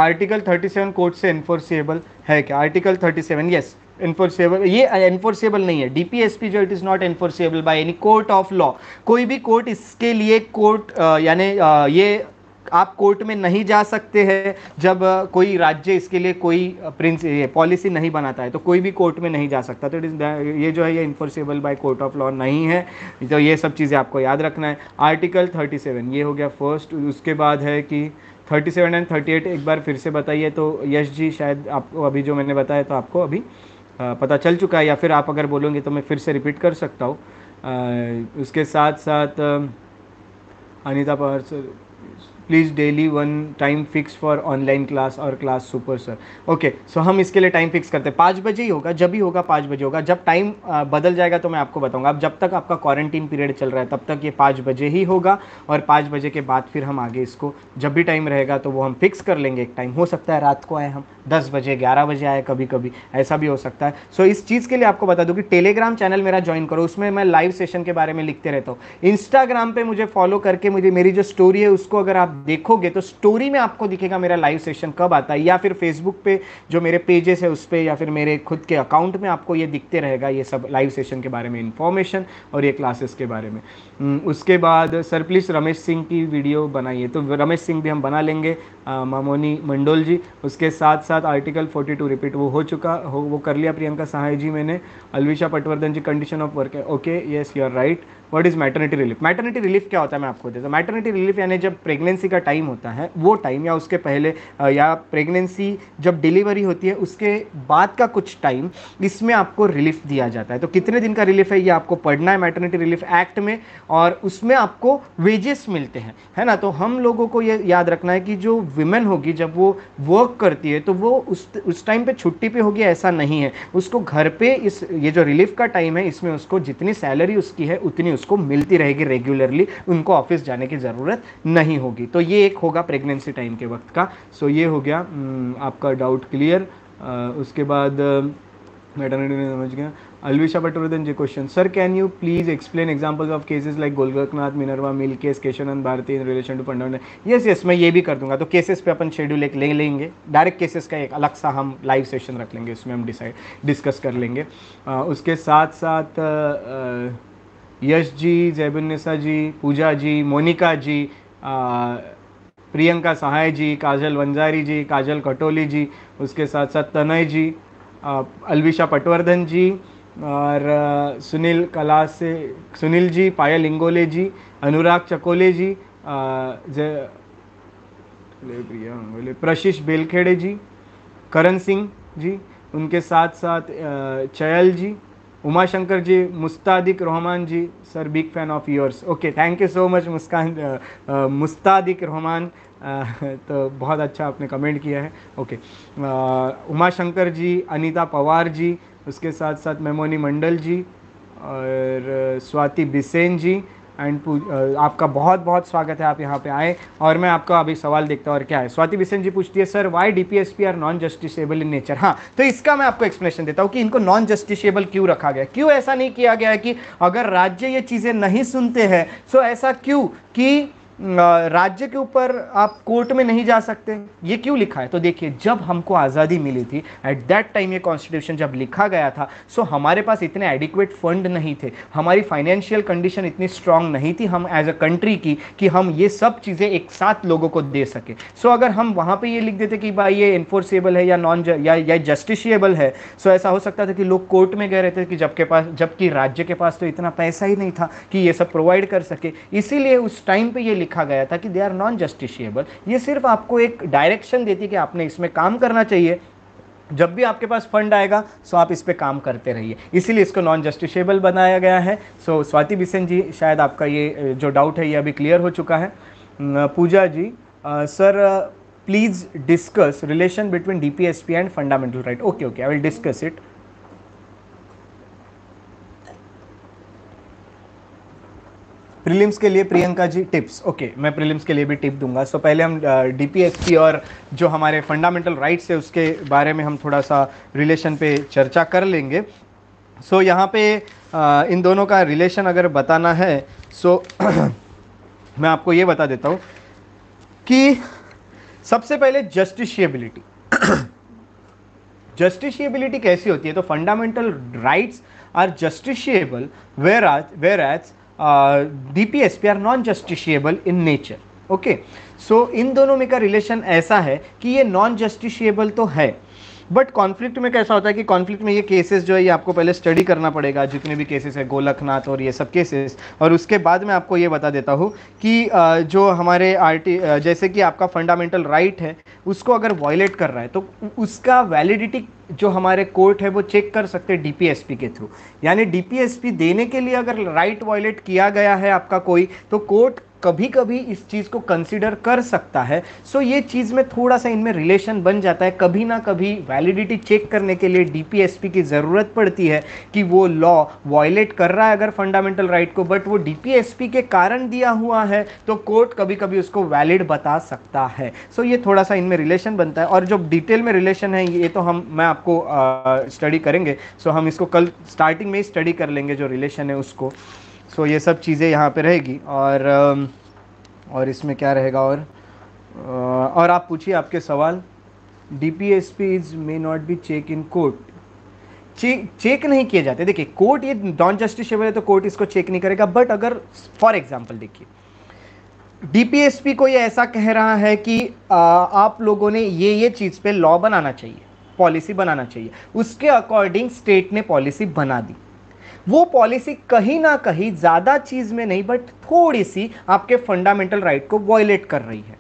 आर्टिकल 37 कोर्ट से एनफोर्सेबल है क्या आर्टिकल 37 यस एनफोर्सेबल ये एनफोर्सेबल uh, नहीं है डीपीएसपी जो it is not enforceable by any court of law कोई भी कोर्ट इसके लिए कोर्ट uh, यानी uh, ये आप कोर्ट में नहीं जा सकते हैं जब कोई राज्य इसके लिए कोई प्रिंस पॉलिसी नहीं बनाता है तो कोई भी कोर्ट में नहीं जा सकता तो इट इज़ ये जो है ये enforceable by court of law नहीं है तो ये सब चीज़ें आपको याद रखना है आर्टिकल 37 ये हो गया फर्स्ट उसके बाद है कि thirty seven and thirty eight एक बार फिर से बताइए तो यश जी शायद आपको अभी जो मैंने बताया तो आपको अभी पता चल चुका है या फिर आप अगर बोलोगे तो मैं फिर से रिपीट कर सकता हूँ उसके साथ साथ Anita sir please daily one time fix for online class और class super sir okay so हम इसके लिए टाइम फिक्स करते हैं पाँच बजे ही होगा जब भी होगा पाँच बजे होगा जब टाइम बदल जाएगा तो मैं आपको बताऊंगा अब जब तक आपका क्वारंटीन पीरियड चल रहा है तब तक ये पाँच बजे ही होगा और पाँच बजे के बाद फिर हम आगे इसको जब भी टाइम रहेगा तो वो हम फिक्स कर लेंगे एक टाइम हो सकता है रात को आए हम दस बजे ग्यारह बजे आए कभी कभी ऐसा भी हो सकता है सो so, इस चीज़ के लिए आपको बता दूँ कि टेलीग्राम चैनल मेरा ज्वाइन करो उसमें मैं लाइव सेशन के बारे में लिखते रहता हूँ इंस्टाग्राम पर मुझे फॉलो करके मुझे मेरी जो स्टोरी है उसको अगर आप देखोगे तो स्टोरी में आपको दिखेगा मेरा लाइव सेशन कब आता है या फिर फेसबुक पे जो मेरे पेजेस है उस पर या फिर मेरे खुद के अकाउंट में आपको ये दिखते रहेगा ये सब लाइव सेशन के बारे में इन्फॉर्मेशन और ये क्लासेस के बारे में हम्म, उसके बाद सर प्लीज़ रमेश सिंह की वीडियो बनाइए तो रमेश सिंह भी हम बना लेंगे मामोनी मंडोल जी उसके साथ साथ आर्टिकल टू रिपीट वो हो चुका हो वो कर लिया प्रियंका सहाय जी मैंने Alvisha Patwardhan ji condition of work है okay yes you are right what is maternity relief maternity relief क्या होता है मैं आपको देता हूँ मैटर्निटी रिलीफ यानी जब प्रेगनेंसी का टाइम होता है वो टाइम या उसके पहले या प्रेगनेंसी जब डिलीवरी होती है उसके बाद का कुछ टाइम इसमें आपको रिलीफ दिया जाता है तो कितने दिन का रिलीफ है ये आपको पढ़ना है मैटर्निटी रिलीफ एक्ट में और उसमें आपको वेजेस मिलते हैं है ना तो हम लोगों को ये याद रखना है कि जो वुमेन होगी जब वो वर्क करती है तो वो उस उस टाइम पे छुट्टी पे होगी ऐसा नहीं है उसको घर पे इस ये जो रिलीफ का टाइम है इसमें उसको जितनी सैलरी उसकी है उतनी उसको मिलती रहेगी रेगुलरली उनको ऑफिस जाने की ज़रूरत नहीं होगी तो ये एक होगा प्रेगनेंसी टाइम के वक्त का सो ये हो गया हम्म, आपका डाउट क्लियर उसके बाद मैटरनिटी में समझ गया Alvisha Patwardhan ji question sir can you please explain examples of cases like Golaknath Minerva mill case Kesavananda Bharati in relation to fundamental yes yes मैं ये भी कर दूंगा तो केसेस पे अपन शेड्यूल एक ले लेंगे डायरेक्ट केसेस का एक अलग सा हम लाइव सेशन रख लेंगे उसमें हम डिसाइड डिस्कस कर लेंगे आ, उसके साथ साथ आ, आ, यश जी जैबुलनिसा जी पूजा जी मोनिका जी आ, प्रियंका सहाय जी काजल वंजारी जी काजल कटोली जी उसके साथ साथ तनय जी अलविशा पटवर्धन जी और सुनील कला से सुनील जी पायल इंगोले जी अनुराग चकोले जी प्रिया प्रशिश बेलखेड़े जी करण सिंह जी उनके साथ साथ Chayal ji Umashankar ji uh, uh, Mustadiq Rahman ji sir big fan of yours okay thank you so much Muskan Mustadiq Rahman तो बहुत अच्छा आपने कमेंट किया है ओके uh, उमाशंकर जी अनीता पवार जी उसके साथ साथ मेमोनी मंडल जी और स्वाति बिसेन जी एंड आपका बहुत बहुत स्वागत है आप यहाँ पे आए और मैं आपका अभी सवाल देखता हूँ और क्या है स्वाति बिसेन जी पूछती है sir why D P S P are non justiciable in nature हाँ तो इसका मैं आपको एक्सप्लेनेशन देता हूँ कि इनको नॉन जस्टिसेबल क्यों रखा गया क्यों ऐसा नहीं किया गया है कि अगर राज्य ये चीज़ें नहीं सुनते हैं सो ऐसा क्यों कि राज्य के ऊपर आप कोर्ट में नहीं जा सकते ये क्यों लिखा है तो देखिए जब हमको आज़ादी मिली थी एट दैट टाइम ये कॉन्स्टिट्यूशन जब लिखा गया था सो हमारे पास इतने एडिक्वेट फंड नहीं थे हमारी फाइनेंशियल कंडीशन इतनी स्ट्रांग नहीं थी हम एज अ कंट्री की कि हम ये सब चीज़ें एक साथ लोगों को दे सके सो so, अगर हम वहाँ पर ये लिख देते कि भाई ये इन्फोर्सेबल है या नॉन या, या जस्टिशिएबल है सो so, ऐसा हो सकता था कि लोग कोर्ट में गए रहते कि जबके पास जबकि राज्य के पास तो इतना पैसा ही नहीं था कि ये सब प्रोवाइड कर सके इसीलिए उस टाइम पर ये लिख लिखा गया था कि दे आर नॉन जस्टिशियबल ये सिर्फ आपको एक डायरेक्शन देती कि आपने इसमें काम करना चाहिए जब भी आपके पास फंड आएगा सो आप इस पर काम करते रहिए इसीलिए इसको नॉन जस्टिशियबल बनाया गया है सो स्वाति बिसेन जी शायद आपका ये जो डाउट है ये अभी क्लियर हो चुका है Puja ji ah, sir please discuss relation between D P S P and fundamental right okay okay I will discuss it prelims के लिए Priyanka ji tips okay okay, मैं प्रीलिम्स के लिए भी टिप दूंगा सो so, पहले हम डीपीएसपी uh, और जो हमारे फंडामेंटल राइट्स है उसके बारे में हम थोड़ा सा रिलेशन पे चर्चा कर लेंगे सो so, यहाँ पे आ, uh, इन दोनों का रिलेशन अगर बताना है सो so, मैं आपको ये बता देता हूँ कि सबसे पहले जस्टिशियबिलिटी जस्टिशियबिलिटी कैसी होती है तो fundamental rights are justiciable where आज whereas P are non justiciable in nature okay so इन दोनों में का रिलेशन ऐसा है कि ये नॉन जस्टिशियेबल तो है बट कॉन्फ्लिक्ट में कैसा होता है कि कॉन्फ्लिक्ट में ये केसेस जो है ये आपको पहले स्टडी करना पड़ेगा जितने भी केसेस है गोलखनाथ और ये सब केसेस और उसके बाद मैं आपको ये बता देता हूँ कि जो हमारे आर जैसे कि आपका फंडामेंटल राइट है उसको अगर वॉयलेट कर रहा है तो उसका वैलिडिटी जो हमारे कोर्ट है वो चेक कर सकते हैं डीपीएसपी के थ्रू यानी डीपीएसपी देने के लिए अगर राइट वॉयलेट किया गया है आपका कोई तो कोर्ट कभी कभी इस चीज़ को कंसिडर कर सकता है सो so, ये चीज़ में थोड़ा सा इनमें रिलेशन बन जाता है कभी ना कभी वैलिडिटी चेक करने के लिए डीपीएसपी की ज़रूरत पड़ती है कि वो लॉ वॉयलेट कर रहा है अगर फंडामेंटल राइट को बट वो डीपीएसपी के कारण दिया हुआ है तो कोर्ट कभी कभी उसको वैलिड बता सकता है सो so, ये थोड़ा सा इनमें रिलेशन बनता है और जो डिटेल में रिलेशन है ये तो हम मैं आपको स्टडी करेंगे सो so, हम इसको कल स्टार्टिंग में ही स्टडी कर लेंगे जो रिलेशन है उसको सो ये सब चीज़ें यहाँ पे रहेगी और और इसमें क्या रहेगा और और आप पूछिए आपके सवाल D P S P is may not be check in court check check नहीं किए जाते देखिए कोर्ट ये नॉन जस्टिसेबल है तो कोर्ट इसको चेक नहीं करेगा बट अगर फॉर एग्जाम्पल देखिए डीपीएसपी को ये ऐसा कह रहा है कि आ, आप लोगों ने ये ये चीज़ पे लॉ बनाना चाहिए पॉलिसी बनाना चाहिए उसके अकॉर्डिंग स्टेट ने पॉलिसी बना दी वो पॉलिसी कहीं ना कहीं ज़्यादा चीज़ में नहीं बट थोड़ी सी आपके फंडामेंटल राइट को वॉयलेट कर रही है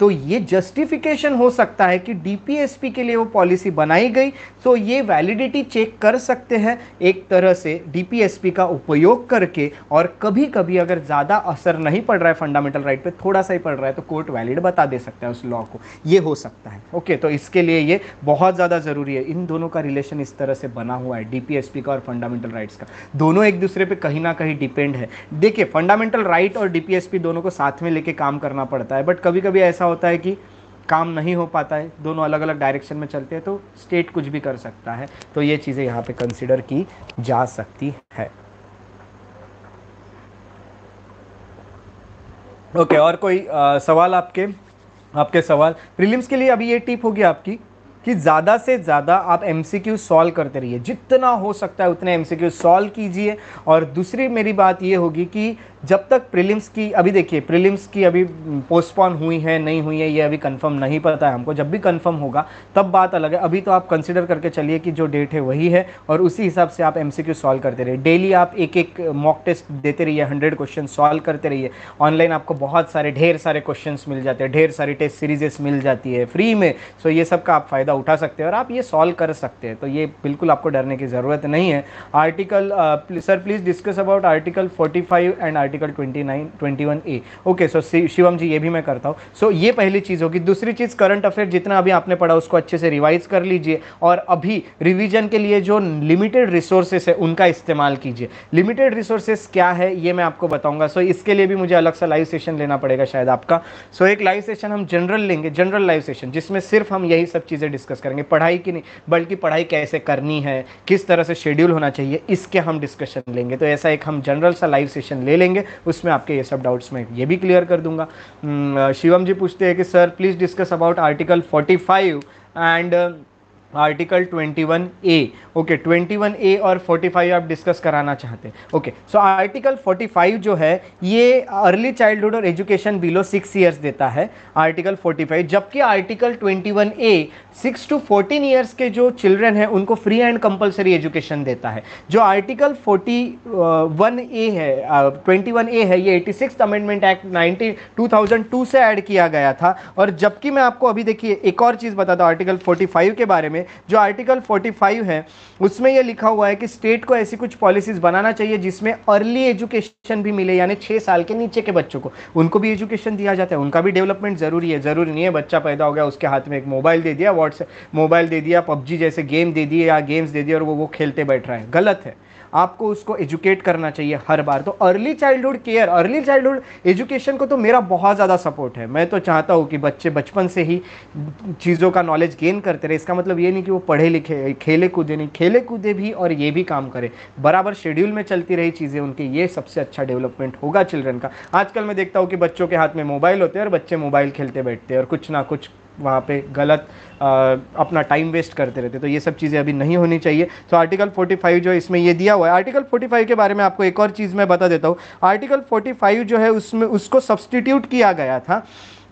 तो ये जस्टिफिकेशन हो सकता है कि डीपीएसपी के लिए वो पॉलिसी बनाई गई तो ये वैलिडिटी चेक कर सकते हैं एक तरह से डीपीएसपी का उपयोग करके और कभी कभी अगर ज़्यादा असर नहीं पड़ रहा है फंडामेंटल राइट पे थोड़ा सा ही पड़ रहा है तो कोर्ट वैलिड बता दे सकता है उस लॉ को ये हो सकता है ओके तो इसके लिए ये बहुत ज़्यादा ज़रूरी है इन दोनों का रिलेशन इस तरह से बना हुआ है डीपीएसपी का और फंडामेंटल राइट्स का दोनों एक दूसरे पर कहीं ना कहीं डिपेंड है देखिए फंडामेंटल राइट और डीपीएसपी दोनों को साथ में लेके काम करना पड़ता है बट कभी कभी ऐसा ऐसा होता है कि काम नहीं हो पाता है दोनों अलग अलग डायरेक्शन में चलते हैं तो स्टेट कुछ भी कर सकता है तो ये चीज़ें यहाँ पे कंसिडर की जा सकती है ओके okay, और कोई आ, सवाल आपके आपके सवाल प्रीलिम्स के लिए अभी ये टिप होगी आपकी कि ज़्यादा से ज़्यादा आप एम सॉल्व करते रहिए जितना हो सकता है उतने एम सॉल्व कीजिए और दूसरी मेरी बात ये होगी कि जब तक प्रीलिम्स की अभी देखिए प्रीलिम्स की अभी पोस्टपोन हुई है नहीं हुई है ये अभी कंफर्म नहीं पता है हमको जब भी कंफर्म होगा तब बात अलग है अभी तो आप कंसिडर करके चलिए कि जो डेट है वही है और उसी हिसाब से आप एम सॉल्व करते रहिए डेली आप एक एक मॉक टेस्ट देते रहिए हंड्रेड क्वेश्चन सॉल्व करते रहिए ऑनलाइन आपको बहुत सारे ढेर सारे क्वेश्चन मिल जाते हैं ढेर सारी टेस्ट सीरीजेस मिल जाती है फ्री में सो ये सब का आप फ़ायदा फ़ायदा उठा सकते हैं और आप ये सॉल्व कर सकते हैं तो ये बिल्कुल आपको डरने की ज़रूरत नहीं है article sir please discuss about article 45 and article 29 21 A okay so Shivam ji ये भी मैं करता हूँ सो so, ये पहली चीज़ होगी दूसरी चीज़ करंट अफेयर जितना अभी आपने पढ़ा उसको अच्छे से रिवाइज कर लीजिए और अभी रिविजन के लिए जो लिमिटेड रिसोर्सेस है उनका इस्तेमाल कीजिए लिमिटेड रिसोर्सेस क्या है ये मैं आपको बताऊंगा सो so, इसके लिए भी मुझे अलग सा लाइव सेशन लेना पड़ेगा शायद आपका सो so, एक लाइव सेशन हम जनरल लेंगे जनरल लाइव सेशन जिसमें सिर्फ हम यही सब चीज़ें डिस्कस करेंगे पढ़ाई की नहीं बल्कि पढ़ाई कैसे करनी है किस तरह से शेड्यूल होना चाहिए इसके हम डिस्कशन लेंगे तो ऐसा एक हम जनरल सा लाइव सेशन ले लेंगे उसमें आपके ये सब डाउट्स में ये भी क्लियर कर दूंगा हम्म, शिवम जी पूछते हैं कि sir please discuss about article forty and article 21 A okay 21 A और 45 आप डिस्कस कराना चाहते हैं ओके सो आर्टिकल 45 जो है ये अर्ली चाइल्डहुड और एजुकेशन बिलो सिक्स ईयर्स देता है आर्टिकल 45 जबकि article 21 A six to fourteen years के जो चिल्ड्रन हैं उनको फ्री एंड कंपलसरी एजुकेशन देता है जो आर्टिकल 41 ए है ट्वेंटी वन ए है ये eighty six amendment act nineteen two thousand two से ऐड किया गया था और जबकि मैं आपको अभी देखिए एक और चीज़ बताता हूँ आर्टिकल 45 के बारे में जो आर्टिकल 45 है उसमें यह लिखा हुआ है कि स्टेट को ऐसी कुछ पॉलिसीज बनाना चाहिए जिसमें अर्ली एजुकेशन भी मिले यानी छः साल के नीचे के बच्चों को उनको भी एजुकेशन दिया जाता है उनका भी डेवलपमेंट ज़रूरी है ज़रूरी नहीं है बच्चा पैदा हो गया उसके हाथ में एक मोबाइल दे दिया व्हाट्सएप मोबाइल दे दिया पबजी जैसे गेम दे दिए या गेम्स दे दिए और वो वो खेलते बैठ रहे हैं गलत है आपको उसको एजुकेट करना चाहिए हर बार तो early childhood care early childhood education को तो मेरा बहुत ज़्यादा सपोर्ट है मैं तो चाहता हूँ कि बच्चे बचपन से ही चीज़ों का नॉलेज गेन करते रहे इसका मतलब ये नहीं कि वो पढ़े लिखे खेले कूदे नहीं खेले कूदे भी और ये भी काम करें बराबर शेड्यूल में चलती रही चीज़ें उनके ये सबसे अच्छा डेवलपमेंट होगा चिल्ड्रन का आजकल मैं देखता हूँ कि बच्चों के हाथ में मोबाइल होते हैं और बच्चे मोबाइल खेलते बैठते हैं और कुछ ना कुछ वहाँ पे गलत आ, अपना टाइम वेस्ट करते रहते तो ये सब चीज़ें अभी नहीं होनी चाहिए तो आर्टिकल 45 जो है इसमें ये दिया हुआ है आर्टिकल 45 के बारे में आपको एक और चीज़ मैं बता देता हूँ आर्टिकल 45 जो है उसमें उसको सब्सटीट्यूट किया गया था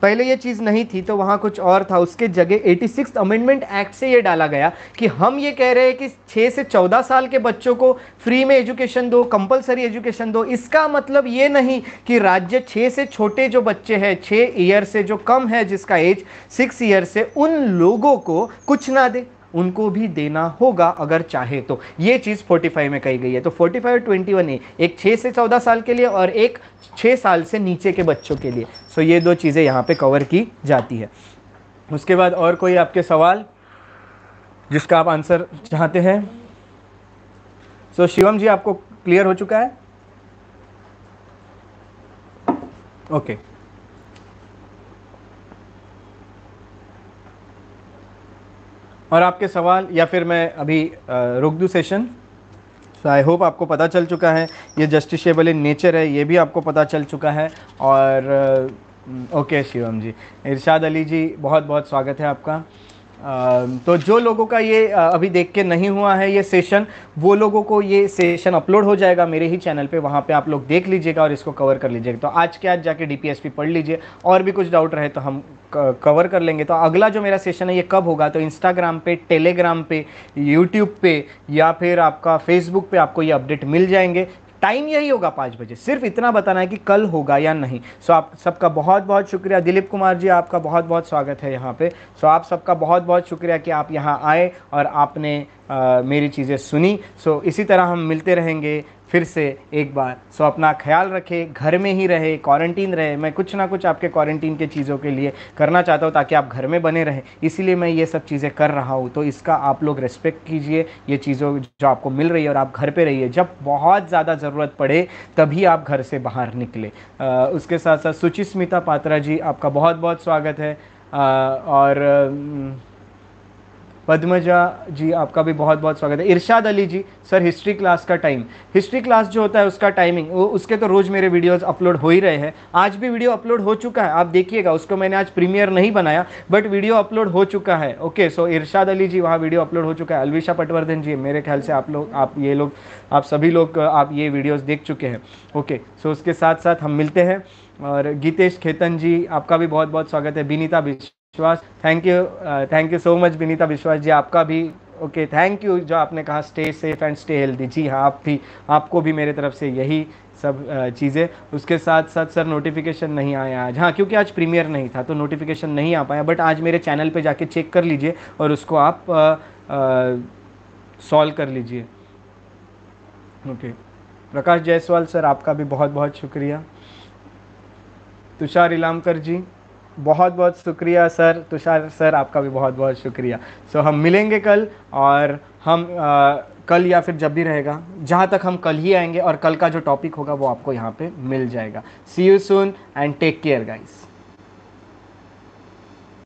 पहले ये चीज़ नहीं थी तो वहाँ कुछ और था उसके जगह एटी सिक्स अमेंडमेंट एक्ट से ये डाला गया कि हम ये कह रहे हैं कि छः से चौदह साल के बच्चों को फ्री में एजुकेशन दो कंपलसरी एजुकेशन दो इसका मतलब ये नहीं कि राज्य छः से छोटे जो बच्चे हैं छः ईयर से जो कम है जिसका एज सिक्स ईयर से उन लोगों को कुछ ना दे उनको भी देना होगा अगर चाहे तो ये चीज़ 45 में कही गई है तो 45 और 21 ए एक 6 से 14 साल के लिए और एक 6 साल से नीचे के बच्चों के लिए सो ये दो चीज़ें यहाँ पे कवर की जाती है उसके बाद और कोई आपके सवाल जिसका आप आंसर चाहते हैं सो शिवम जी आपको क्लियर हो चुका है ओके okay. और आपके सवाल या फिर मैं अभी रोक दूँ सेशन सो आई होप आपको पता चल चुका है ये जस्टिशेबल इन नेचर है ये भी आपको पता चल चुका है और ओके शिवम जी इरशाद अली जी बहुत बहुत स्वागत है आपका तो जो लोगों का ये अभी देख के नहीं हुआ है ये सेशन वो लोगों को ये सेशन अपलोड हो जाएगा मेरे ही चैनल पे वहाँ पे आप लोग देख लीजिएगा और इसको कवर कर लीजिएगा तो आज के आज जाके डीपीएसपी पढ़ लीजिए और भी कुछ डाउट रहे तो हम कवर कर लेंगे तो अगला जो मेरा सेशन है ये कब होगा तो इंस्टाग्राम पे टेलीग्राम पे यूट्यूब पे या फिर आपका फेसबुक पे आपको ये अपडेट मिल जाएंगे टाइम यही होगा पाँच बजे सिर्फ इतना बताना है कि कल होगा या नहीं सो आप सबका बहुत बहुत शुक्रिया दिलीप कुमार जी आपका बहुत बहुत स्वागत है यहाँ पे सो आप सबका बहुत बहुत शुक्रिया कि आप यहाँ आए और आपने आ, मेरी चीज़ें सुनी सो इसी तरह हम मिलते रहेंगे फिर से एक बार सो अपना ख्याल रखें घर में ही रहे क्वारंटीन रहे मैं कुछ ना कुछ आपके क्वारंटीन के चीज़ों के लिए करना चाहता हूँ ताकि आप घर में बने रहें इसीलिए मैं ये सब चीज़ें कर रहा हूँ तो इसका आप लोग रेस्पेक्ट कीजिए ये चीज़ों जो आपको मिल रही है और आप घर पर रहिए जब बहुत ज़्यादा ज़रूरत पड़े तभी आप घर से बाहर निकले आ, उसके साथ साथ सुचिस्मिता पात्रा जी आपका बहुत बहुत स्वागत है आ, और पद्मजा जी आपका भी बहुत बहुत स्वागत है Irshad Ali ji sir history class का टाइम हिस्ट्री क्लास जो होता है उसका टाइमिंग वो उसके तो रोज़ मेरे वीडियोस अपलोड हो ही रहे हैं आज भी वीडियो अपलोड हो चुका है आप देखिएगा उसको मैंने आज प्रीमियर नहीं बनाया बट वीडियो अपलोड हो चुका है ओके सो इरशाद अली जी वहाँ वीडियो अपलोड हो चुका है अलविशा पटवर्धन जी मेरे ख्याल से आप लोग आप ये लोग आप सभी लोग आप ये वीडियोज़ देख चुके हैं ओके सो उसके साथ साथ हम मिलते हैं और गीतेश खेतन जी आपका भी बहुत बहुत स्वागत है बीनीता बिश Biswas thank you thank you so much Vinita Biswas ji आपका भी ओके थैंक यू जो आपने कहा stay safe and stay healthy जी हाँ आप भी आपको भी मेरे तरफ से यही सब uh, चीज़ें उसके साथ साथ सर नोटिफिकेशन नहीं आया आज हाँ क्योंकि आज प्रीमियर नहीं था तो नोटिफिकेशन नहीं आ पाया बट आज मेरे चैनल पे जाके चेक कर लीजिए और उसको आप सॉल्व uh, uh, कर लीजिए ओके प्रकाश जायसवाल सर आपका भी बहुत बहुत शुक्रिया तुषार इलामकर जी बहुत बहुत शुक्रिया सर तुषार सर आपका भी बहुत बहुत शुक्रिया सो so, हम मिलेंगे कल और हम आ, कल या फिर जब भी रहेगा जहाँ तक हम कल ही आएंगे और कल का जो टॉपिक होगा वो आपको यहाँ पे मिल जाएगा see you soon and take care guys